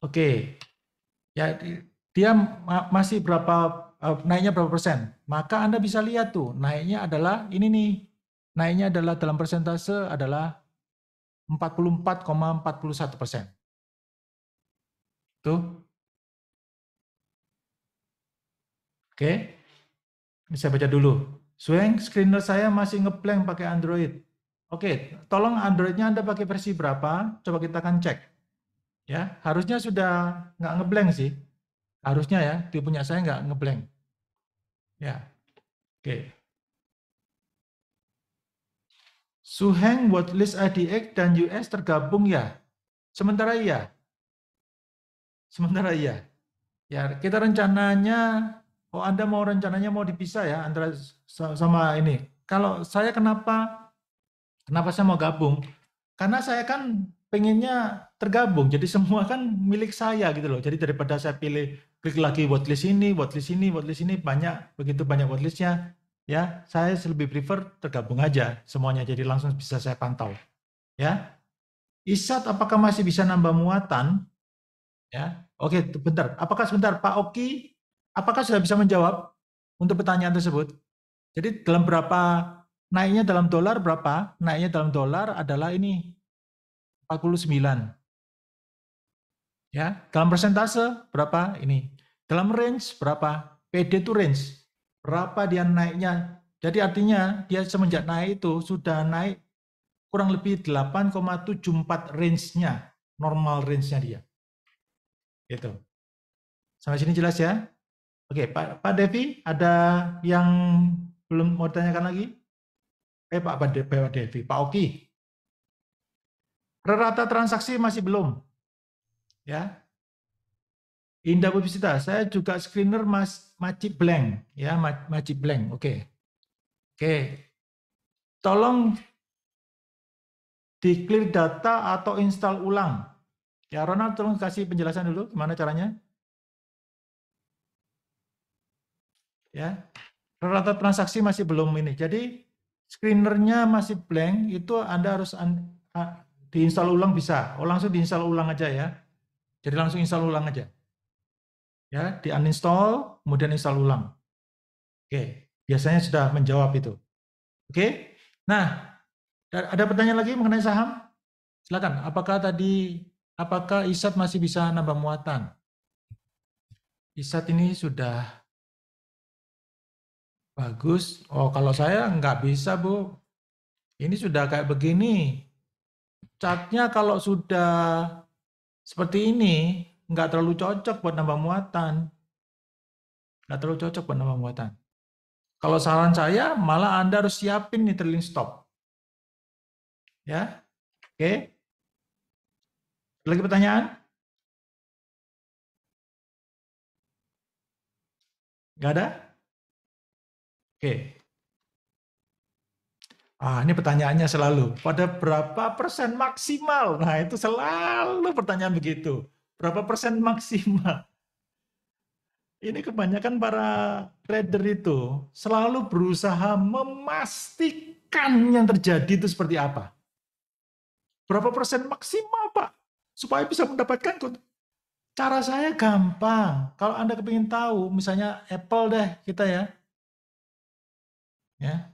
Oke. Ya, dia masih berapa eh, naiknya berapa persen? Maka Anda bisa lihat tuh, naiknya adalah ini nih naiknya adalah dalam persentase adalah 44,41 persen. Tuh. Oke. Ini saya baca dulu. Swing screener saya masih ngeblank pakai Android. Oke, tolong Androidnya Anda pakai versi berapa? Coba kita akan cek. Ya, harusnya sudah nggak ngeblank sih. Harusnya ya, di punya saya nggak ngeblank. Ya, oke. Suheng Worthless IDX dan US tergabung ya? Sementara iya. Sementara iya. Ya, kita rencananya, oh Anda mau rencananya mau dipisah ya antara sama ini. Kalau saya kenapa, kenapa saya mau gabung? Karena saya kan pengennya tergabung, jadi semua kan milik saya gitu loh. Jadi daripada saya pilih klik lagi watchlist ini, watchlist ini, watchlist ini, banyak, begitu banyak watchlistnya, ya saya lebih prefer tergabung aja semuanya jadi langsung bisa saya pantau ya Isat apakah masih bisa nambah muatan ya oke bentar apakah sebentar Pak Oki apakah sudah bisa menjawab untuk pertanyaan tersebut jadi dalam berapa naiknya dalam dolar berapa naiknya dalam dolar adalah ini 49 ya dalam persentase berapa ini dalam range berapa PD itu range berapa dia naiknya. Jadi artinya dia semenjak naik itu sudah naik kurang lebih 8,74 range-nya, normal range-nya dia. Gitu. Sampai sini jelas ya? Oke, Pak, Pak Devi, ada yang belum mau ditanyakan lagi? Eh, Pak, Pak, Devi, Pak Devi, Pak Oki. Rata transaksi masih belum. Ya, Indah Bupisita, saya juga screener Mas Majib Blank, ya Majib Blank. Oke, okay. oke. Okay. Tolong di clear data atau install ulang. Ya Ronald, tolong kasih penjelasan dulu gimana caranya. Ya, rata transaksi masih belum ini. Jadi screenernya masih blank, itu Anda harus diinstal ulang bisa. Oh langsung diinstal ulang aja ya. Jadi langsung install ulang aja ya di uninstall kemudian install ulang oke biasanya sudah menjawab itu oke nah ada pertanyaan lagi mengenai saham silakan apakah tadi apakah isat masih bisa nambah muatan isat ini sudah bagus oh kalau saya nggak bisa bu ini sudah kayak begini catnya kalau sudah seperti ini nggak terlalu cocok buat nambah muatan. Nggak terlalu cocok buat nambah muatan. Kalau saran saya, malah Anda harus siapin nih trailing stop. Ya, oke. Okay. Lagi pertanyaan? Nggak ada? Oke. Okay. Ah, ini pertanyaannya selalu. Pada berapa persen maksimal? Nah, itu selalu pertanyaan begitu berapa persen maksimal. Ini kebanyakan para trader itu selalu berusaha memastikan yang terjadi itu seperti apa. Berapa persen maksimal, Pak? Supaya bisa mendapatkan Cara saya gampang. Kalau Anda kepingin tahu, misalnya Apple deh kita ya. Ya.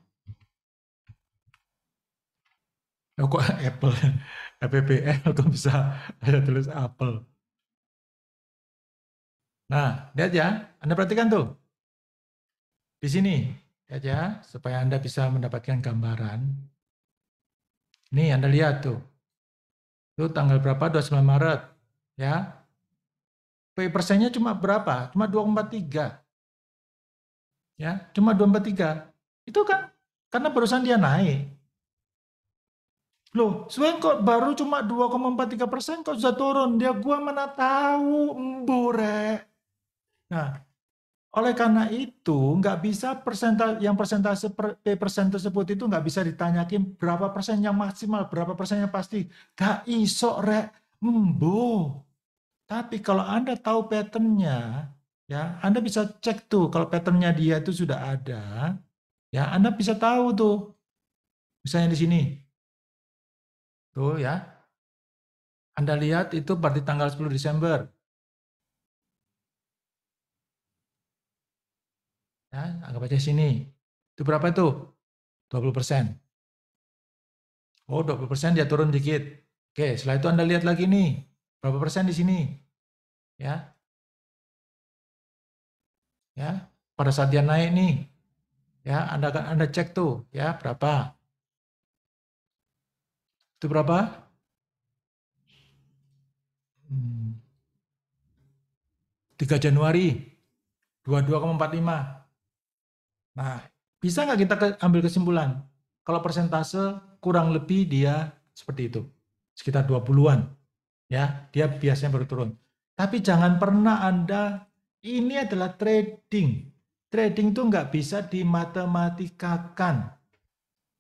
Oh, kok Apple? APPL kok bisa ada tulis Apple? Nah, lihat ya, Anda perhatikan tuh. Di sini, lihat ya, supaya Anda bisa mendapatkan gambaran. ini Anda lihat tuh. Itu tanggal berapa? 29 Maret. Ya, P persennya cuma berapa? Cuma 2,43. Ya, cuma 2,43. Itu kan karena barusan dia naik. Loh, sebenarnya kok baru cuma 2,43 persen kok sudah turun. Dia gua mana tahu, mbure. Nah, oleh karena itu nggak bisa persentase yang persentase P persen tersebut itu nggak bisa ditanyakin berapa persen yang maksimal, berapa persen yang pasti. Gak iso re embo. Tapi kalau Anda tahu patternnya, ya Anda bisa cek tuh kalau patternnya dia itu sudah ada, ya Anda bisa tahu tuh. Misalnya di sini, tuh ya, Anda lihat itu berarti tanggal 10 Desember, Ya, anggap aja sini. Itu berapa itu? 20%. Oh, 20% dia turun dikit. Oke, setelah itu Anda lihat lagi nih. Berapa persen di sini? Ya. Ya, pada saat dia naik nih. Ya, Anda Anda cek tuh, ya, berapa? Itu berapa? Hmm. 3 Januari 22,45. Nah, bisa nggak kita ke, ambil kesimpulan? Kalau persentase kurang lebih dia seperti itu. Sekitar 20-an. Ya, dia biasanya baru turun. Tapi jangan pernah Anda, ini adalah trading. Trading itu nggak bisa dimatematikakan.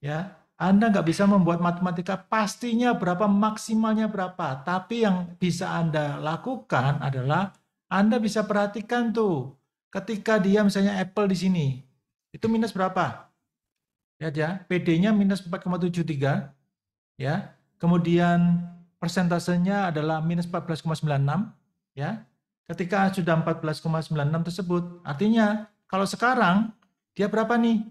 Ya, anda nggak bisa membuat matematika pastinya berapa, maksimalnya berapa. Tapi yang bisa Anda lakukan adalah Anda bisa perhatikan tuh. Ketika dia misalnya Apple di sini, itu minus berapa? Lihat ya, PD-nya minus 4,73 ya. Kemudian persentasenya adalah minus 14,96 ya. Ketika sudah 14,96 tersebut, artinya kalau sekarang dia berapa nih?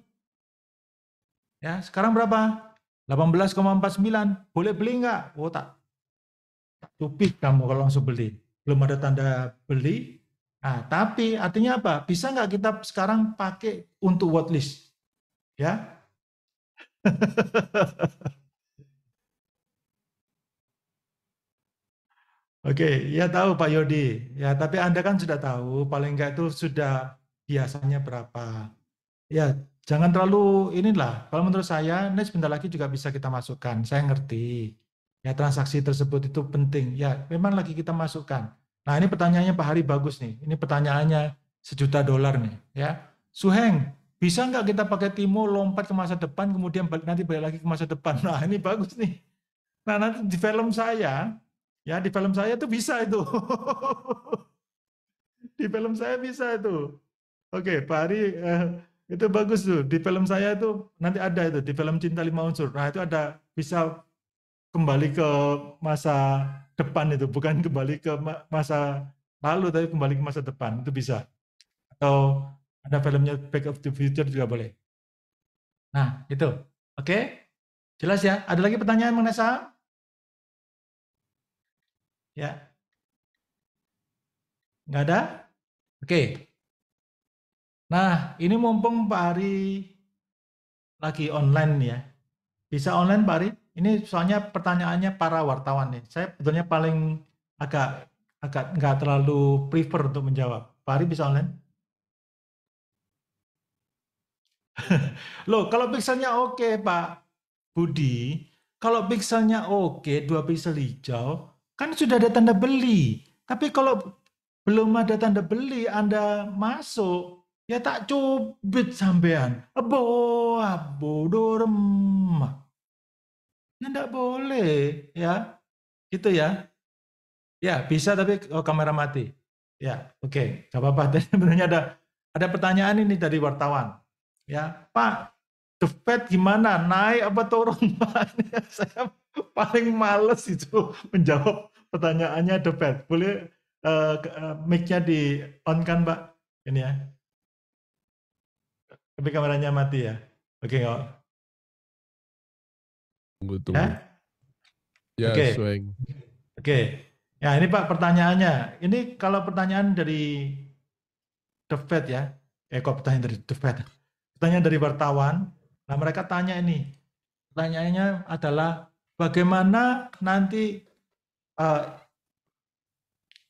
Ya, sekarang berapa? 18,49. Boleh beli nggak? Oh tak. tak. kamu kalau langsung beli. Belum ada tanda beli, Nah, tapi artinya apa? Bisa nggak kita sekarang pakai untuk word list? Ya. Oke, ya tahu Pak Yodi. Ya, tapi Anda kan sudah tahu, paling nggak itu sudah biasanya berapa. Ya, jangan terlalu inilah. Kalau menurut saya, ini sebentar lagi juga bisa kita masukkan. Saya ngerti. Ya, transaksi tersebut itu penting. Ya, memang lagi kita masukkan. Nah ini pertanyaannya Pak Hari bagus nih. Ini pertanyaannya sejuta dolar nih. Ya, Suheng, bisa nggak kita pakai Timo lompat ke masa depan kemudian balik, nanti balik lagi ke masa depan? Nah ini bagus nih. Nah nanti di film saya, ya di film saya tuh bisa itu. di film saya bisa itu. Oke, Pak Hari eh, itu bagus tuh. Di film saya itu nanti ada itu di film Cinta Lima Unsur. Nah itu ada bisa kembali ke masa depan itu bukan kembali ke masa lalu tapi kembali ke masa depan itu bisa atau ada filmnya Back of the Future juga boleh nah itu oke jelas ya ada lagi pertanyaan mengenai saham ya nggak ada oke nah ini mumpung Pak Ari lagi online ya bisa online Pak Ari ini soalnya pertanyaannya para wartawan nih. Saya sebetulnya paling agak agak nggak terlalu prefer untuk menjawab. Pak Ari bisa online? Loh, kalau pixelnya oke okay, Pak Budi, kalau pixelnya oke, okay, dua pixel hijau, kan sudah ada tanda beli. Tapi kalau belum ada tanda beli, Anda masuk, ya tak cubit sampean. Abo, abo, dorem. Tidak nah, boleh, ya. Itu ya. Ya, bisa tapi oh, kamera mati. Ya, oke, okay. gak apa-apa. Tadi sebenarnya ada ada pertanyaan ini dari wartawan. Ya, Pak, the Fed gimana? Naik apa turun, Saya paling males itu menjawab pertanyaannya the Fed. Boleh uh, mic-nya di on kan, Pak? Ini ya. Tapi kameranya mati ya. Oke, okay, tunggu Ya? Ya, Oke. Okay. Oke. Ya, ini Pak pertanyaannya. Ini kalau pertanyaan dari The Fed ya. Eh kok pertanyaan dari The Fed? Pertanyaan dari wartawan. Nah, mereka tanya ini. Pertanyaannya adalah bagaimana nanti uh,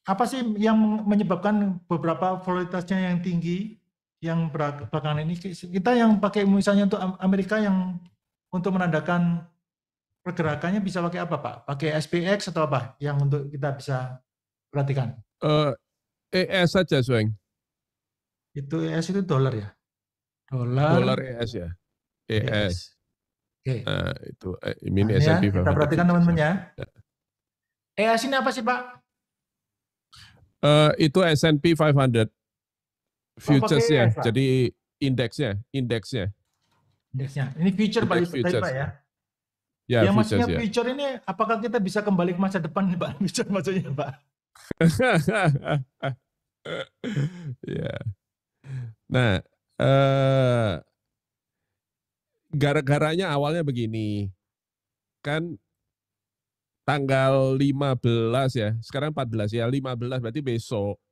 apa sih yang menyebabkan beberapa volatilitasnya yang tinggi yang belakangan ini kita yang pakai misalnya untuk Amerika yang untuk menandakan pergerakannya bisa pakai apa Pak? Pakai SPX atau apa yang untuk kita bisa perhatikan? Uh, eh, ES saja, Sueng. Itu ES itu dolar ya? Dolar. Dolar ES ya. ES. ES. Oke. Okay. Nah, itu eh, nah, ini nah, S&P ya, Kita perhatikan teman-teman ya. ES ini apa sih Pak? Uh, itu S&P 500 futures ya. Jadi indeksnya, indeksnya. Indeksnya. Ini future, Index Pak, futures. Pak ya. Ya, ya maksudnya ya. future ini apakah kita bisa kembali ke masa depan nih Pak? Future maksudnya Pak. ya. Nah, eh gara-garanya awalnya begini. Kan tanggal 15 ya. Sekarang 14 ya. 15 berarti besok.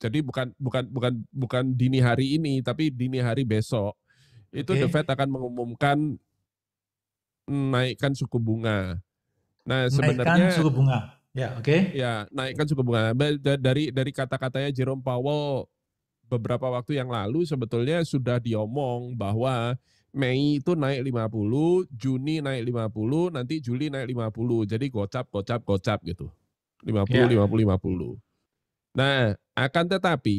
Jadi bukan bukan bukan bukan dini hari ini tapi dini hari besok. Itu okay. The Fed akan mengumumkan naikkan suku bunga. Nah, sebenarnya naikkan suku bunga. Ya, oke. Okay. Ya, naikkan suku bunga. Dari dari kata-katanya Jerome Powell beberapa waktu yang lalu sebetulnya sudah diomong bahwa Mei itu naik 50, Juni naik 50, nanti Juli naik 50. Jadi gocap gocap gocap gitu. 50 ya. 50 50. Nah, akan tetapi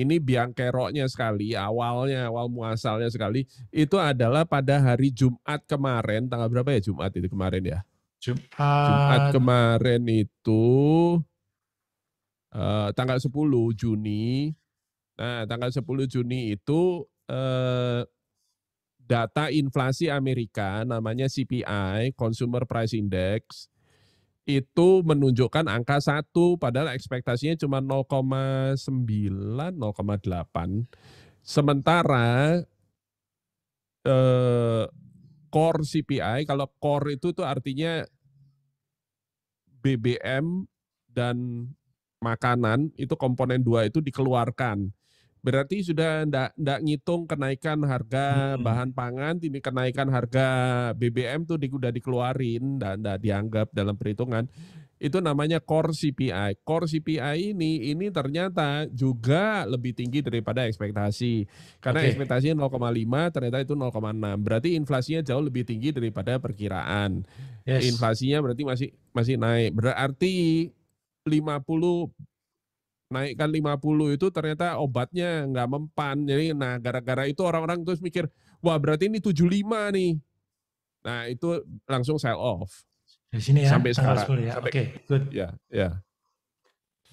ini biang keroknya sekali, awalnya, awal muasalnya sekali, itu adalah pada hari Jumat kemarin, tanggal berapa ya Jumat itu kemarin ya? Jumat. Jumat kemarin itu uh, tanggal 10 Juni. Nah, tanggal 10 Juni itu uh, data inflasi Amerika namanya CPI, Consumer Price Index itu menunjukkan angka satu padahal ekspektasinya cuma 0,9, 0,8. Sementara eh, core CPI kalau core itu tuh artinya BBM dan makanan itu komponen dua itu dikeluarkan. Berarti sudah ndak ngitung kenaikan harga hmm. bahan pangan, ini kenaikan harga BBM tuh di, dikeluarin, dan ndak dianggap dalam perhitungan. Itu namanya core CPI. Core CPI ini ini ternyata juga lebih tinggi daripada ekspektasi. Karena okay. ekspektasinya 0,5, ternyata itu 0,6. Berarti inflasinya jauh lebih tinggi daripada perkiraan. Yes. Inflasinya berarti masih masih naik. Berarti 50 naikkan 50 itu ternyata obatnya nggak mempan. Jadi nah gara-gara itu orang-orang terus mikir, wah berarti ini 75 nih. Nah itu langsung sell off. Di sini ya, sampai sekarang. 10 ya. Oke, good. Ya, ya.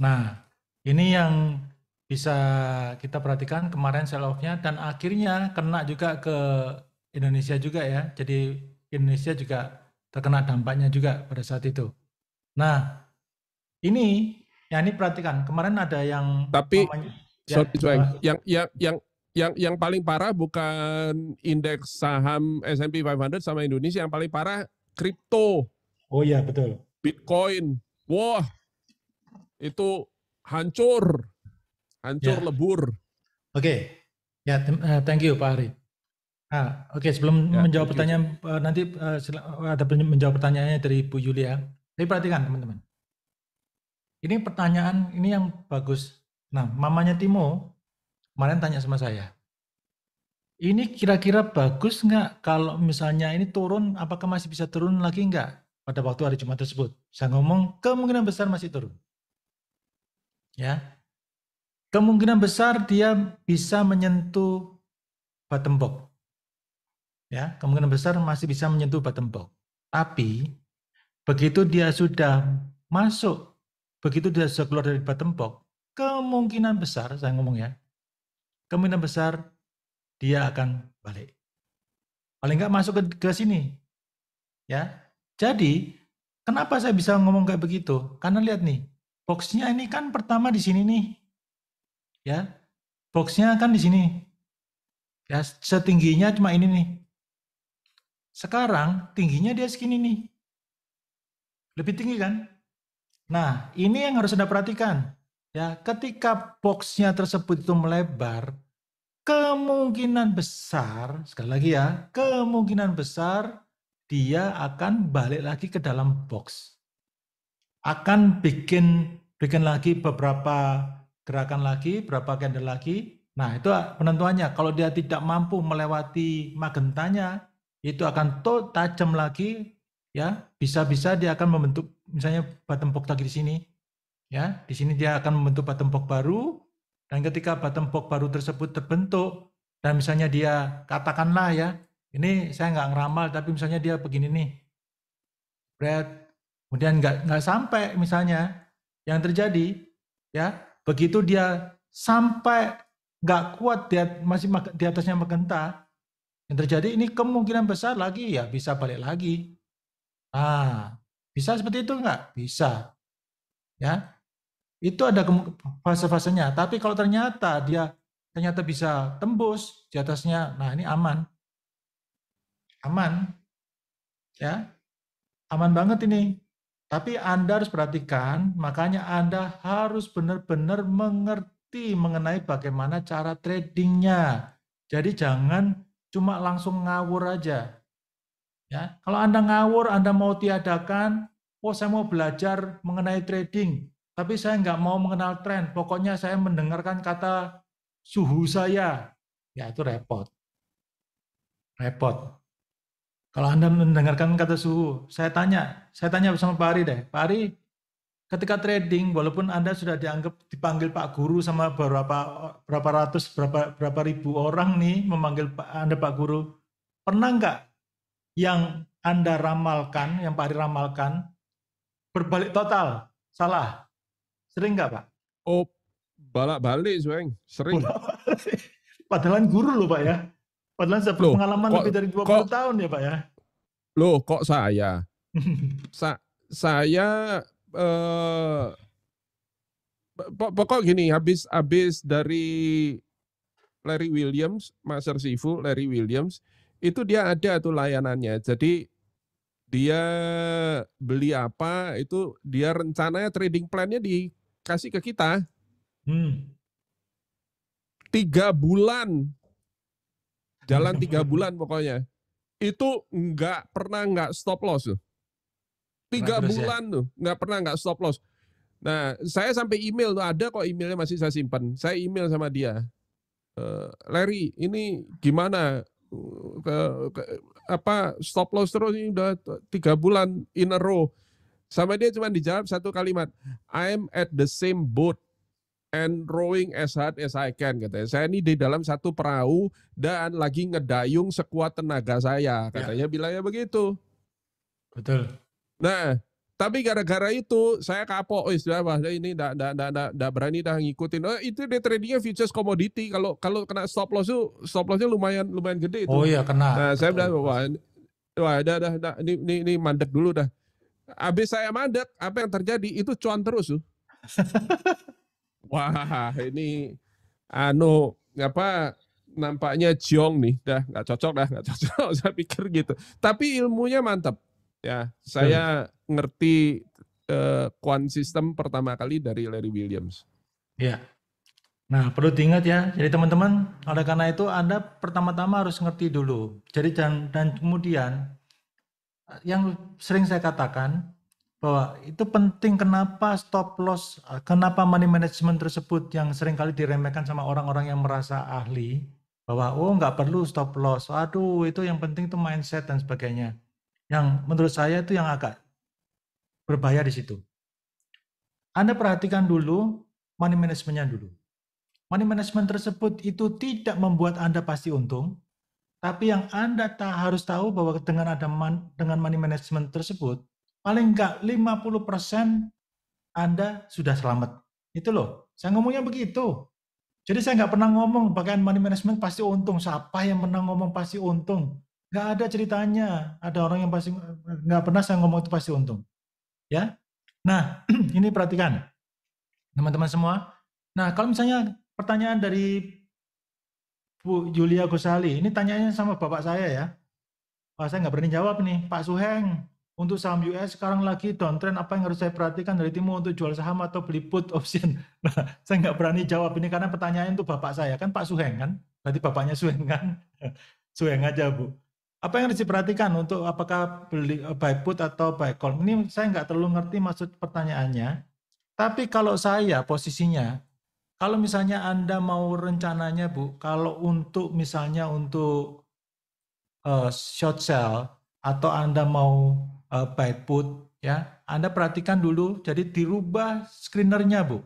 Nah, ini yang bisa kita perhatikan kemarin sell off-nya dan akhirnya kena juga ke Indonesia juga ya. Jadi Indonesia juga terkena dampaknya juga pada saat itu. Nah, ini Ya ini perhatikan kemarin ada yang tapi namanya, sorry, ya, sorry, yang yang yang yang yang paling parah bukan indeks saham S&P 500 sama Indonesia yang paling parah kripto. Oh iya betul. Bitcoin. Wah. Itu hancur. Hancur ya. lebur. Oke. Okay. Ya, yeah, eh, thank you Pak Ari. Ah, oke okay, sebelum ya, menjawab pertanyaan uh, nanti uh, ada menjawab pertanyaannya dari Bu Yulia. Tapi perhatikan teman-teman. Ini pertanyaan ini yang bagus. Nah, mamanya Timo kemarin tanya sama saya. Ini kira-kira bagus nggak kalau misalnya ini turun, apakah masih bisa turun lagi nggak pada waktu hari Jumat tersebut? Saya ngomong kemungkinan besar masih turun. Ya, kemungkinan besar dia bisa menyentuh bottom box. Ya, kemungkinan besar masih bisa menyentuh bottom box. Tapi begitu dia sudah masuk begitu dia sudah keluar dari box, kemungkinan besar, saya ngomong ya, kemungkinan besar dia akan balik. Paling nggak masuk ke, ke sini. ya. Jadi, kenapa saya bisa ngomong kayak begitu? Karena lihat nih, boxnya ini kan pertama di sini nih. ya. Boxnya kan di sini. Ya, setingginya cuma ini nih. Sekarang tingginya dia segini nih. Lebih tinggi kan? Nah, ini yang harus Anda perhatikan. Ya, ketika boxnya tersebut itu melebar, kemungkinan besar, sekali lagi ya, kemungkinan besar dia akan balik lagi ke dalam box. Akan bikin bikin lagi beberapa gerakan lagi, berapa candle lagi. Nah, itu penentuannya. Kalau dia tidak mampu melewati magentanya, itu akan tajam lagi ya bisa-bisa dia akan membentuk misalnya bottom box lagi di sini ya di sini dia akan membentuk bottom box baru dan ketika bottom box baru tersebut terbentuk dan misalnya dia katakanlah ya ini saya nggak ngeramal tapi misalnya dia begini nih bread kemudian nggak nggak sampai misalnya yang terjadi ya begitu dia sampai nggak kuat dia masih di atasnya magenta yang terjadi ini kemungkinan besar lagi ya bisa balik lagi Ah bisa seperti itu enggak? Bisa. Ya. Itu ada fase-fasenya. Tapi kalau ternyata dia ternyata bisa tembus di atasnya, nah ini aman. Aman. Ya. Aman banget ini. Tapi Anda harus perhatikan, makanya Anda harus benar-benar mengerti mengenai bagaimana cara tradingnya. Jadi jangan cuma langsung ngawur aja. Ya, kalau Anda ngawur, Anda mau tiadakan, oh saya mau belajar mengenai trading, tapi saya nggak mau mengenal tren, pokoknya saya mendengarkan kata suhu saya, ya itu repot. Repot. Kalau Anda mendengarkan kata suhu, saya tanya, saya tanya bersama Pak Ari deh, Pak Ari, ketika trading, walaupun Anda sudah dianggap dipanggil Pak Guru sama berapa berapa ratus, berapa berapa ribu orang nih memanggil Anda Pak Guru, pernah nggak yang Anda ramalkan, yang Pak Ari ramalkan, berbalik total, salah. Sering nggak Pak? Oh, balak-balik, Sueng. Sering. Balak-balik. Padahal guru loh Pak ya. Padahal saya loh, pengalaman kok, lebih dari 20 kok, tahun ya Pak ya. Loh, kok saya? Sa saya Uh, pokok gini, habis habis dari Larry Williams, Master Sifu, Larry Williams, itu dia ada tuh layanannya. Jadi dia beli apa itu dia rencananya trading plannya dikasih ke kita. Hmm. Tiga bulan, jalan tiga bulan pokoknya. Itu nggak pernah nggak stop loss tuh. Tiga Terus ya? bulan ya? tuh nggak pernah nggak stop loss. Nah, saya sampai email tuh ada kok emailnya masih saya simpan. Saya email sama dia. Eh, Larry, ini gimana? ke, ke apa stop loss terus ini udah tiga bulan in a row sama dia cuma dijawab satu kalimat I'm at the same boat and rowing as hard as I can katanya saya ini di dalam satu perahu dan lagi ngedayung sekuat tenaga saya ya. katanya ya. bilangnya begitu betul nah tapi gara-gara itu saya kapok, oh, istilah bahasa ini ndak ndak ndak ndak berani dah ngikutin. Oh, itu dia tradingnya futures commodity Kalau kalau kena stop loss itu stop lossnya lumayan lumayan gede itu. Oh iya kena. Nah, saya bilang wah, wah dah, dah, dah, ini, ini, ini mandek dulu dah. Habis saya mandek, apa yang terjadi? Itu cuan terus tuh. wah, ini anu apa nampaknya Jong nih dah nggak cocok dah nggak cocok saya pikir gitu tapi ilmunya mantap Ya, hmm. saya hmm. ngerti uh, eh, sistem pertama kali dari Larry Williams. Ya. Nah, perlu diingat ya. Jadi teman-teman, oleh karena itu Anda pertama-tama harus ngerti dulu. Jadi dan, dan kemudian eh, yang sering saya katakan bahwa itu penting kenapa stop loss, eh, kenapa money management tersebut yang sering kali diremehkan sama orang-orang yang merasa ahli bahwa oh nggak perlu stop loss, aduh itu yang penting itu mindset dan sebagainya yang menurut saya itu yang agak berbahaya di situ. Anda perhatikan dulu money managementnya dulu. Money management tersebut itu tidak membuat Anda pasti untung, tapi yang Anda tak harus tahu bahwa dengan ada man, dengan money management tersebut, paling enggak 50% Anda sudah selamat. Itu loh, saya ngomongnya begitu. Jadi saya nggak pernah ngomong bagian money management pasti untung. Siapa yang pernah ngomong pasti untung? Nggak ada ceritanya. Ada orang yang pasti nggak pernah saya ngomong itu pasti untung. Ya. Nah, ini perhatikan. Teman-teman semua. Nah, kalau misalnya pertanyaan dari Bu Julia Gosali, ini tanyanya sama bapak saya ya. Wah, saya nggak berani jawab nih. Pak Suheng, untuk saham US sekarang lagi downtrend apa yang harus saya perhatikan dari timur untuk jual saham atau beli put option? Nah, saya nggak berani jawab ini karena pertanyaan itu bapak saya kan Pak Suheng kan, berarti bapaknya Suheng kan, Suheng aja bu apa yang harus diperhatikan untuk apakah beli eh, by put atau by call? Ini saya nggak terlalu ngerti maksud pertanyaannya. Tapi kalau saya posisinya, kalau misalnya Anda mau rencananya Bu, kalau untuk misalnya untuk uh, short sell atau Anda mau uh, buy put ya, Anda perhatikan dulu jadi dirubah screenernya Bu.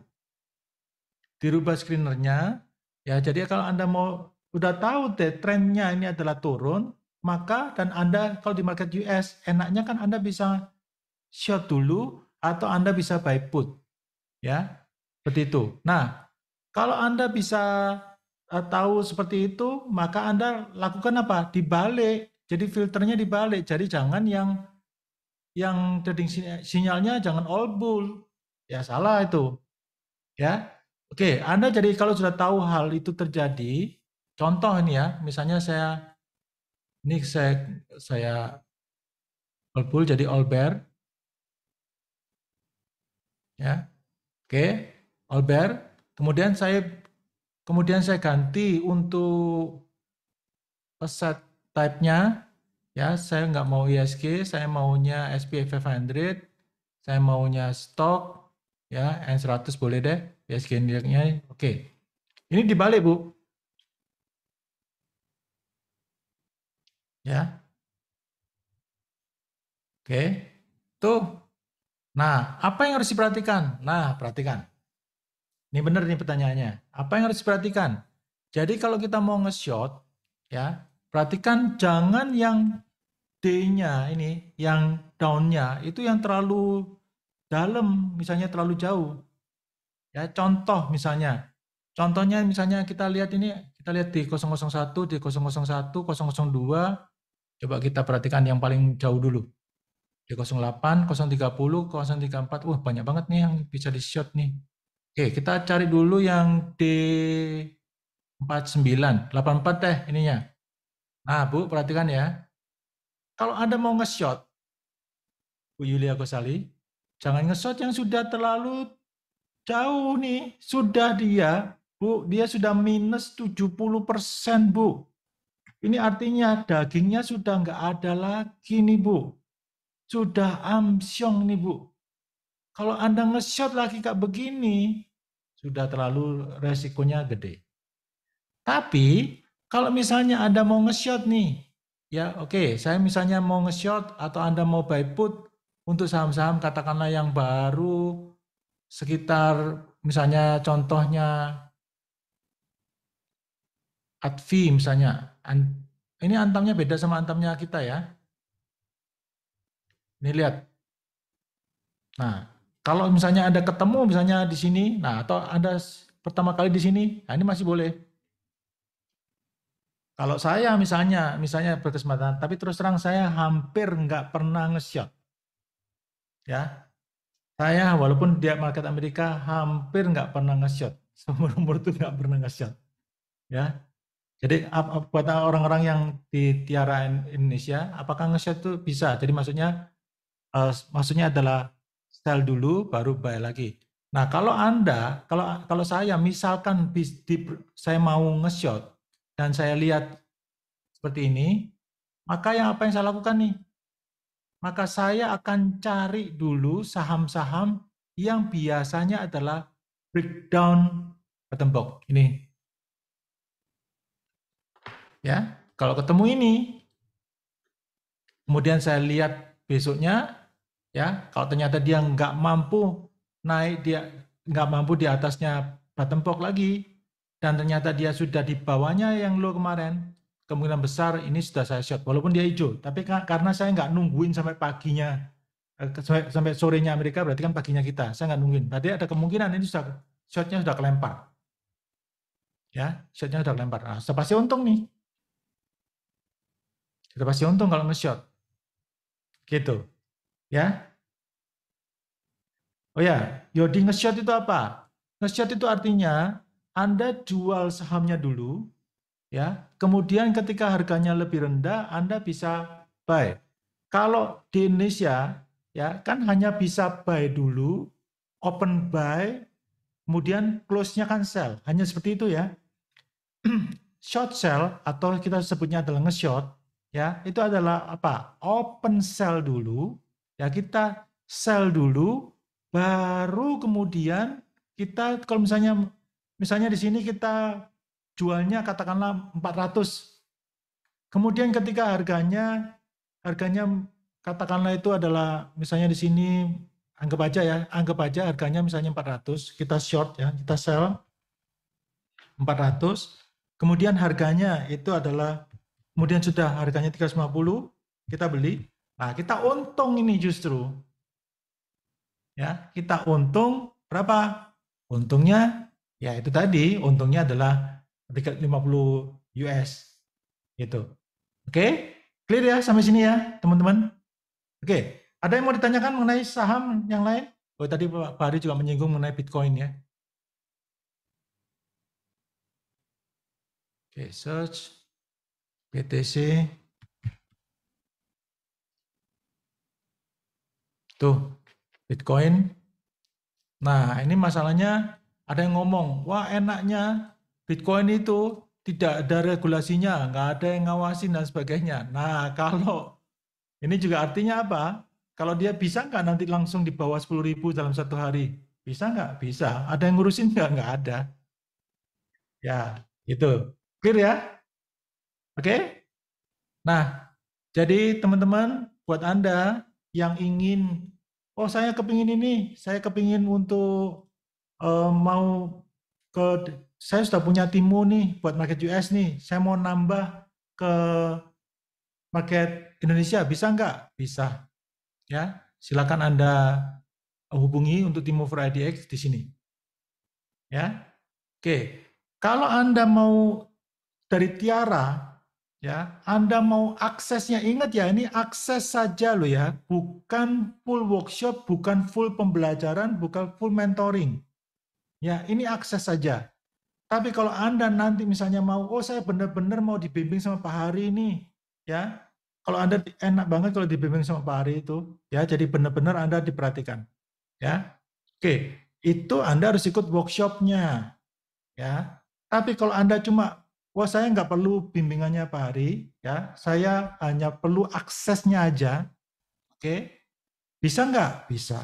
Dirubah screenernya ya. Jadi kalau Anda mau udah tahu deh trennya ini adalah turun, maka dan Anda kalau di market US enaknya kan Anda bisa short dulu atau Anda bisa buy put. Ya. Seperti itu. Nah, kalau Anda bisa uh, tahu seperti itu, maka Anda lakukan apa? Dibalik. Jadi filternya dibalik. Jadi jangan yang yang trading sinyalnya jangan all bull. Ya salah itu. Ya. Oke, Anda jadi kalau sudah tahu hal itu terjadi, contoh ini ya, misalnya saya ini saya saya all jadi all bear. Ya. Oke, okay. all bear. Kemudian saya kemudian saya ganti untuk set type-nya ya saya nggak mau ISG saya maunya SPF 500 saya maunya stock ya N100 boleh deh ISG nya oke okay. ini dibalik Bu Ya. Oke. Tuh. Nah, apa yang harus diperhatikan? Nah, perhatikan. Ini benar nih pertanyaannya. Apa yang harus diperhatikan? Jadi kalau kita mau nge-shot, ya, perhatikan jangan yang D-nya ini, yang down-nya itu yang terlalu dalam, misalnya terlalu jauh. Ya, contoh misalnya. Contohnya misalnya kita lihat ini, kita lihat di 001, di 001, 002, Coba kita perhatikan yang paling jauh dulu. Di 08, 030, 034. Wah, banyak banget nih yang bisa di shot nih. Oke, kita cari dulu yang d 49, 84 deh ininya. Nah, Bu, perhatikan ya. Kalau Anda mau nge-shot, Bu Yulia Gosali, jangan nge-shot yang sudah terlalu jauh nih. Sudah dia, Bu, dia sudah minus 70%, persen, Bu. Ini artinya dagingnya sudah nggak ada lagi nih Bu. Sudah amsyong nih Bu. Kalau Anda nge-shot lagi kayak begini, sudah terlalu resikonya gede. Tapi kalau misalnya Anda mau nge-shot nih, ya oke, okay, saya misalnya mau nge-shot atau Anda mau buy put untuk saham-saham katakanlah yang baru sekitar misalnya contohnya Advi misalnya ini antamnya beda sama antamnya kita ya. Ini lihat. Nah, kalau misalnya ada ketemu misalnya di sini, nah atau ada pertama kali di sini, nah ini masih boleh. Kalau saya misalnya, misalnya berkesempatan, tapi terus terang saya hampir nggak pernah nge-shot. Ya, saya walaupun di market Amerika hampir nggak pernah nge-shot. Seumur umur tuh nggak pernah nge-shot. Ya, jadi buat orang-orang yang di Tiara Indonesia, apakah ngeset itu bisa? Jadi maksudnya uh, maksudnya adalah sell dulu baru buy lagi. Nah, kalau Anda, kalau kalau saya misalkan di, saya mau ngeshot dan saya lihat seperti ini, maka yang apa yang saya lakukan nih? Maka saya akan cari dulu saham-saham yang biasanya adalah breakdown bottom box. Ini ya kalau ketemu ini kemudian saya lihat besoknya ya kalau ternyata dia nggak mampu naik dia nggak mampu di atasnya batempok lagi dan ternyata dia sudah di bawahnya yang low kemarin kemungkinan besar ini sudah saya shot, walaupun dia hijau tapi karena saya nggak nungguin sampai paginya eh, sampai, sorenya Amerika berarti kan paginya kita saya nggak nungguin berarti ada kemungkinan ini sudah shotnya sudah kelempar ya shotnya sudah kelempar nah, pasti untung nih sudah pasti untung kalau nge-short. Gitu. Ya. Oh ya, Yodi nge-short itu apa? Nge-short itu artinya Anda jual sahamnya dulu, ya. Kemudian ketika harganya lebih rendah, Anda bisa buy. Kalau di Indonesia, ya kan hanya bisa buy dulu, open buy, kemudian close-nya kan sell. Hanya seperti itu ya. short sell atau kita sebutnya adalah nge-short ya itu adalah apa open sell dulu ya kita sell dulu baru kemudian kita kalau misalnya misalnya di sini kita jualnya katakanlah 400 kemudian ketika harganya harganya katakanlah itu adalah misalnya di sini anggap aja ya anggap aja harganya misalnya 400 kita short ya kita sell 400 kemudian harganya itu adalah kemudian sudah harganya 350, kita beli. Nah, kita untung ini justru. Ya, kita untung berapa? Untungnya ya itu tadi, untungnya adalah 350 US. Gitu. Oke? Okay? Clear ya sampai sini ya, teman-teman? Oke. Okay. Ada yang mau ditanyakan mengenai saham yang lain? Oh, tadi Pak Hari juga menyinggung mengenai Bitcoin ya. Oke, okay, search. PTC, Tuh, Bitcoin. Nah, ini masalahnya ada yang ngomong, wah enaknya Bitcoin itu tidak ada regulasinya, nggak ada yang ngawasin dan sebagainya. Nah, kalau ini juga artinya apa? Kalau dia bisa nggak nanti langsung di bawah 10 ribu dalam satu hari? Bisa nggak? Bisa. Ada yang ngurusin nggak? Nggak ada. Ya, itu. Clear ya? Oke? Okay? Nah, jadi teman-teman, buat Anda yang ingin, oh saya kepingin ini, saya kepingin untuk uh, mau ke, saya sudah punya timu nih buat market US nih, saya mau nambah ke market Indonesia, bisa nggak? Bisa. Ya, silakan Anda hubungi untuk timu for IDX di sini. Ya, oke. Kalau Anda mau dari Tiara Ya, Anda mau aksesnya ingat ya ini akses saja loh ya, bukan full workshop, bukan full pembelajaran, bukan full mentoring. Ya, ini akses saja. Tapi kalau Anda nanti misalnya mau, oh saya benar-benar mau dibimbing sama Pak Hari ini, ya. Kalau Anda enak banget kalau dibimbing sama Pak Hari itu, ya jadi benar-benar Anda diperhatikan. Ya. Oke, itu Anda harus ikut workshopnya. Ya. Tapi kalau Anda cuma wah saya nggak perlu bimbingannya Pak Hari, ya saya hanya perlu aksesnya aja, oke? Bisa nggak? Bisa.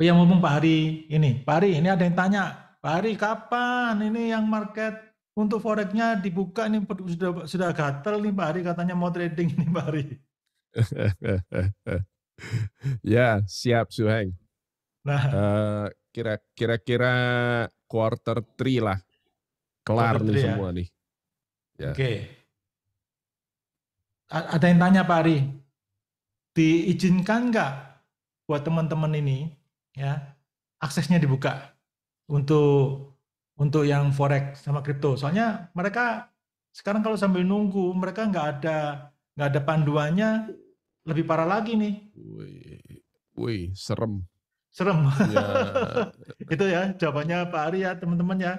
Oh yang ngomong Pak Hari ini, Pak Hari ini ada yang tanya, Pak Hari kapan ini yang market untuk forexnya dibuka ini sudah sudah gatel nih Pak Hari katanya mau trading ini Pak Hari. ya siap Suheng. Nah kira-kira eh, uh, kira, kira, quarter 3 lah Kelar nih ya. semua nih. Ya. Oke. Okay. ada yang tanya Pak Ari, diizinkan nggak buat teman-teman ini ya aksesnya dibuka untuk untuk yang forex sama kripto? Soalnya mereka sekarang kalau sambil nunggu mereka nggak ada nggak ada panduannya lebih parah lagi nih. Wih, wih serem. Serem. Ya. Itu ya jawabannya Pak Ari ya teman-teman ya.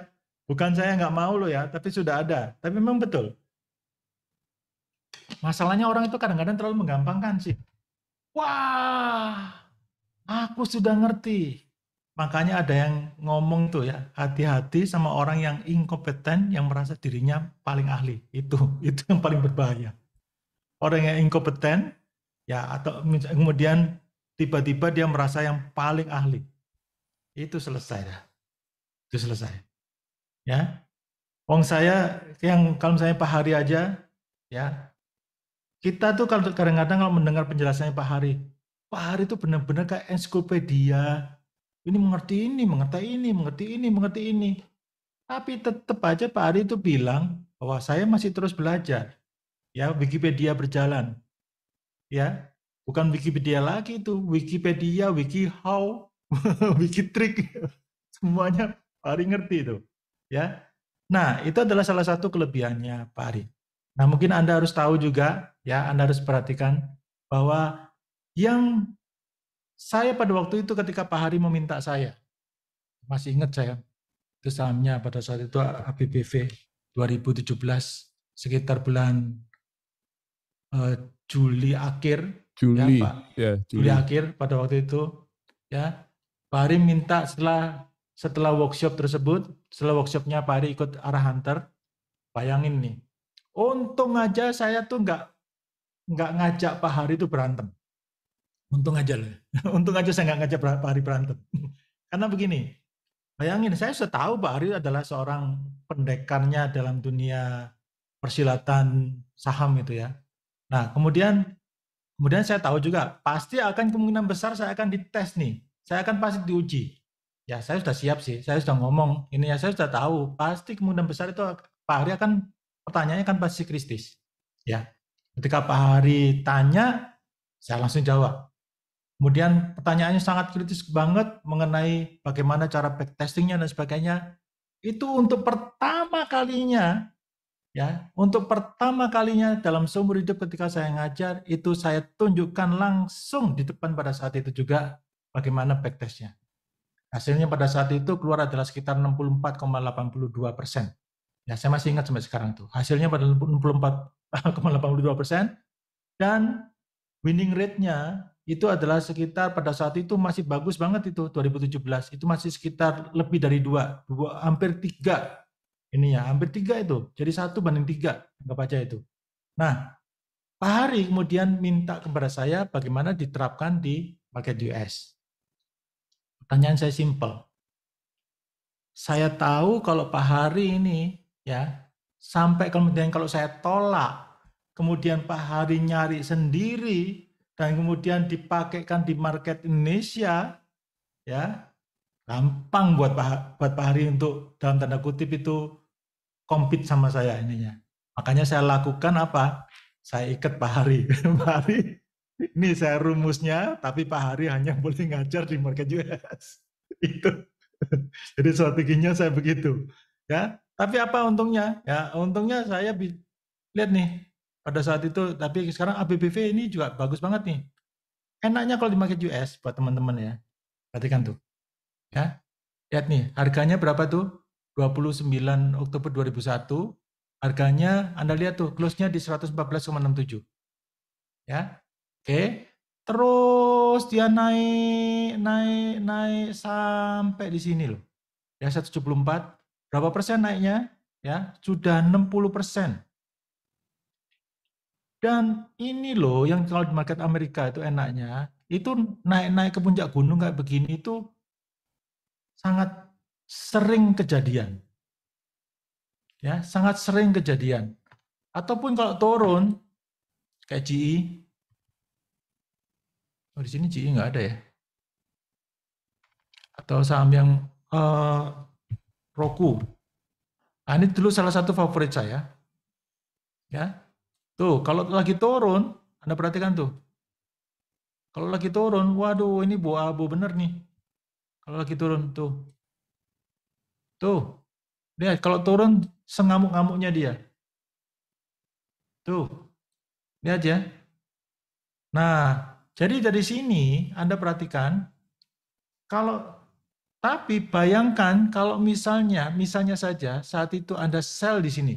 Bukan saya nggak mau lo ya, tapi sudah ada. Tapi memang betul. Masalahnya orang itu kadang-kadang terlalu menggampangkan sih. Wah, aku sudah ngerti. Makanya ada yang ngomong tuh ya, hati-hati sama orang yang inkompeten yang merasa dirinya paling ahli. Itu itu yang paling berbahaya. Orang yang inkompeten ya atau kemudian tiba-tiba dia merasa yang paling ahli. Itu selesai dah. Itu selesai. Ya. Wong saya yang kalau misalnya Pak Hari aja, ya. Kita tuh kalau kadang-kadang kalau mendengar penjelasannya Pak Hari, Pak Hari itu benar-benar kayak ensiklopedia. Ini mengerti ini, mengerti ini, mengerti ini, mengerti ini. Tapi tetap aja Pak Hari itu bilang bahwa saya masih terus belajar. Ya, Wikipedia berjalan. Ya, bukan Wikipedia lagi itu, Wikipedia, Wikihow, Wikitrik, semuanya Pak Hari ngerti itu ya. Nah, itu adalah salah satu kelebihannya Pak Ari. Nah, mungkin Anda harus tahu juga ya, Anda harus perhatikan bahwa yang saya pada waktu itu ketika Pak Hari meminta saya, masih ingat saya, itu sahamnya pada saat itu ABBV 2017 sekitar bulan uh, Juli akhir Juli ya, Pak. Yeah, Juli. Juli akhir pada waktu itu ya Pak Hari minta setelah setelah workshop tersebut, setelah workshopnya Pak Ari ikut arah hunter, bayangin nih, untung aja saya tuh nggak nggak ngajak Pak Hari itu berantem. Untung aja loh, ya. untung aja saya nggak ngajak Pak Hari berantem. Karena begini, bayangin saya sudah tahu Pak Hari adalah seorang pendekarnya dalam dunia persilatan saham itu ya. Nah kemudian kemudian saya tahu juga pasti akan kemungkinan besar saya akan dites nih, saya akan pasti diuji ya saya sudah siap sih, saya sudah ngomong, ini ya saya sudah tahu, pasti kemudian besar itu Pak Hari akan pertanyaannya kan pasti kritis Ya. Ketika Pak Hari tanya, saya langsung jawab. Kemudian pertanyaannya sangat kritis banget mengenai bagaimana cara backtestingnya dan sebagainya. Itu untuk pertama kalinya, ya, untuk pertama kalinya dalam seumur hidup ketika saya ngajar, itu saya tunjukkan langsung di depan pada saat itu juga bagaimana backtestnya Hasilnya pada saat itu keluar adalah sekitar 64,82 persen. Ya, saya masih ingat sampai sekarang itu. Hasilnya pada 64,82 persen dan winning rate-nya itu adalah sekitar pada saat itu masih bagus banget itu 2017 itu masih sekitar lebih dari dua, dua hampir tiga ini ya hampir tiga itu jadi satu banding tiga nggak baca itu nah Pak Hari kemudian minta kepada saya bagaimana diterapkan di market US Pertanyaan saya simpel. Saya tahu kalau Pak Hari ini ya sampai kemudian kalau saya tolak, kemudian Pak Hari nyari sendiri dan kemudian dipakaikan di market Indonesia, ya gampang buat Pak buat Pak Hari untuk dalam tanda kutip itu kompet sama saya ininya. Makanya saya lakukan apa? Saya ikat Pak Hari. Pak Hari ini saya rumusnya, tapi Pak Hari hanya boleh ngajar di market US. Itu. Jadi strateginya saya begitu. Ya, tapi apa untungnya? Ya, untungnya saya lihat nih pada saat itu, tapi sekarang ABBV ini juga bagus banget nih. Enaknya kalau di market US buat teman-teman ya. Perhatikan tuh. Ya. Lihat nih, harganya berapa tuh? 29 Oktober 2001. Harganya Anda lihat tuh, close-nya di 114,67. Ya. Oke. Terus dia naik, naik, naik sampai di sini loh. Ya 174. Berapa persen naiknya? Ya, sudah 60 persen. Dan ini loh yang kalau di market Amerika itu enaknya, itu naik-naik ke puncak gunung kayak begini itu sangat sering kejadian. Ya, sangat sering kejadian. Ataupun kalau turun kayak GE Oh, di sini GI nggak ada ya? Atau saham yang uh, Roku. Nah, ini dulu salah satu favorit saya. Ya. Tuh, kalau lagi turun, Anda perhatikan tuh. Kalau lagi turun, waduh ini buah abu bener nih. Kalau lagi turun tuh. Tuh. Lihat kalau turun sengamuk-ngamuknya dia. Tuh. Lihat ya. Nah, jadi dari sini Anda perhatikan kalau tapi bayangkan kalau misalnya, misalnya saja saat itu Anda sell di sini.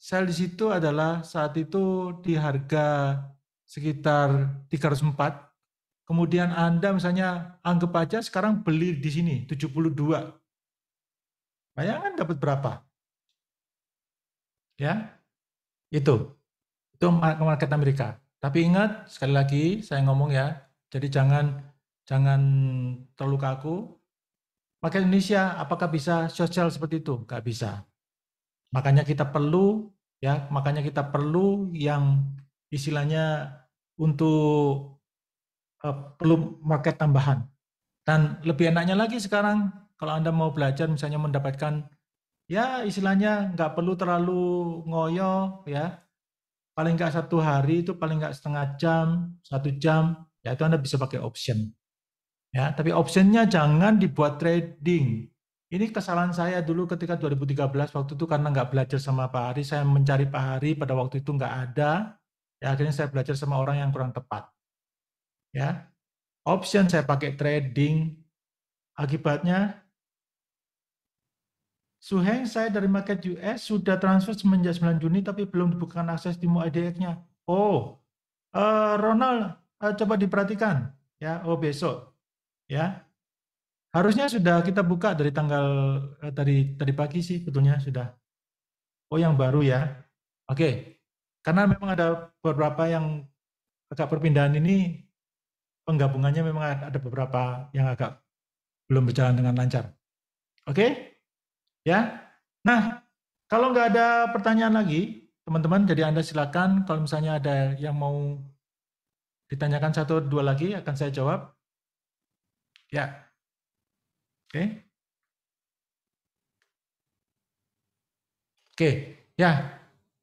Sell di situ adalah saat itu di harga sekitar 304. Kemudian Anda misalnya anggap aja sekarang beli di sini 72. Bayangkan dapat berapa? Ya. Itu. Itu market Amerika. Tapi ingat sekali lagi saya ngomong ya, jadi jangan jangan terlalu kaku. Maka Indonesia apakah bisa sosial seperti itu? Gak bisa. Makanya kita perlu ya, makanya kita perlu yang istilahnya untuk uh, perlu market tambahan. Dan lebih enaknya lagi sekarang kalau Anda mau belajar misalnya mendapatkan ya istilahnya gak perlu terlalu ngoyo ya paling nggak satu hari itu paling nggak setengah jam, satu jam, ya itu Anda bisa pakai option. Ya, tapi optionnya jangan dibuat trading. Ini kesalahan saya dulu ketika 2013 waktu itu karena nggak belajar sama Pak Hari, saya mencari Pak Hari pada waktu itu nggak ada. Ya, akhirnya saya belajar sama orang yang kurang tepat. Ya, option saya pakai trading, akibatnya Suheng, saya dari market US sudah transfer semenjak 9 Juni tapi belum dibukakan akses di IDX-nya. Oh, uh, Ronald, uh, coba diperhatikan ya. Oh besok ya. Harusnya sudah kita buka dari tanggal uh, eh, tadi tadi pagi sih betulnya sudah. Oh yang baru ya. Oke, okay. karena memang ada beberapa yang agak perpindahan ini penggabungannya memang ada beberapa yang agak belum berjalan dengan lancar. Oke. Okay? Ya. Nah, kalau nggak ada pertanyaan lagi, teman-teman, jadi Anda silakan kalau misalnya ada yang mau ditanyakan satu dua lagi akan saya jawab. Ya. Oke. Oke, ya.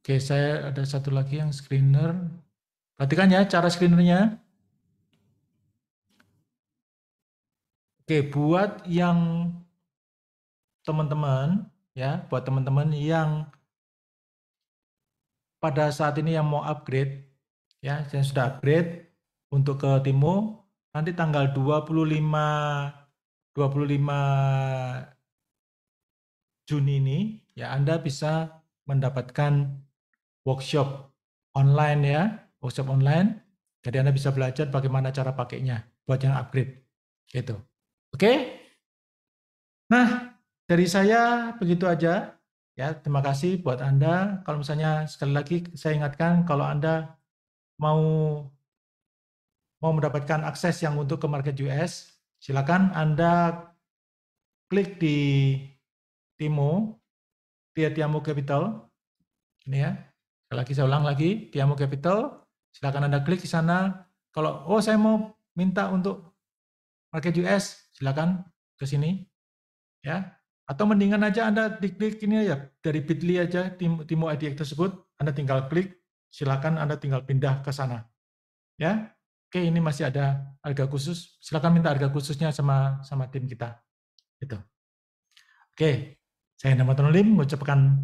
Oke, saya ada satu lagi yang screener. Perhatikan ya cara screenernya. Oke, buat yang teman-teman ya, buat teman-teman yang pada saat ini yang mau upgrade ya, yang sudah upgrade untuk ke Timo nanti tanggal 25 25 Juni ini ya Anda bisa mendapatkan workshop online ya, workshop online. Jadi Anda bisa belajar bagaimana cara pakainya buat yang upgrade. Gitu. Oke? Okay? Nah, dari saya begitu aja. Ya, terima kasih buat Anda. Kalau misalnya sekali lagi saya ingatkan kalau Anda mau mau mendapatkan akses yang untuk ke market US, silakan Anda klik di Timo, di Tiamo Capital. Ini ya. Sekali lagi saya ulang lagi, Tiamo Capital. Silakan Anda klik di sana. Kalau oh saya mau minta untuk market US, silakan ke sini. Ya. Atau mendingan aja Anda diklik ini ya dari Bitly aja Timo ID tersebut, Anda tinggal klik, silakan Anda tinggal pindah ke sana. Ya. Oke, ini masih ada harga khusus. Silakan minta harga khususnya sama sama tim kita. Gitu. Oke. Saya Nama Tonolim mengucapkan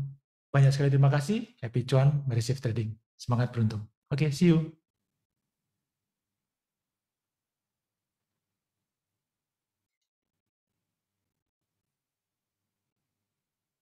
banyak sekali terima kasih. Happy cuan, merisif Trading. Semangat beruntung. Oke, see you.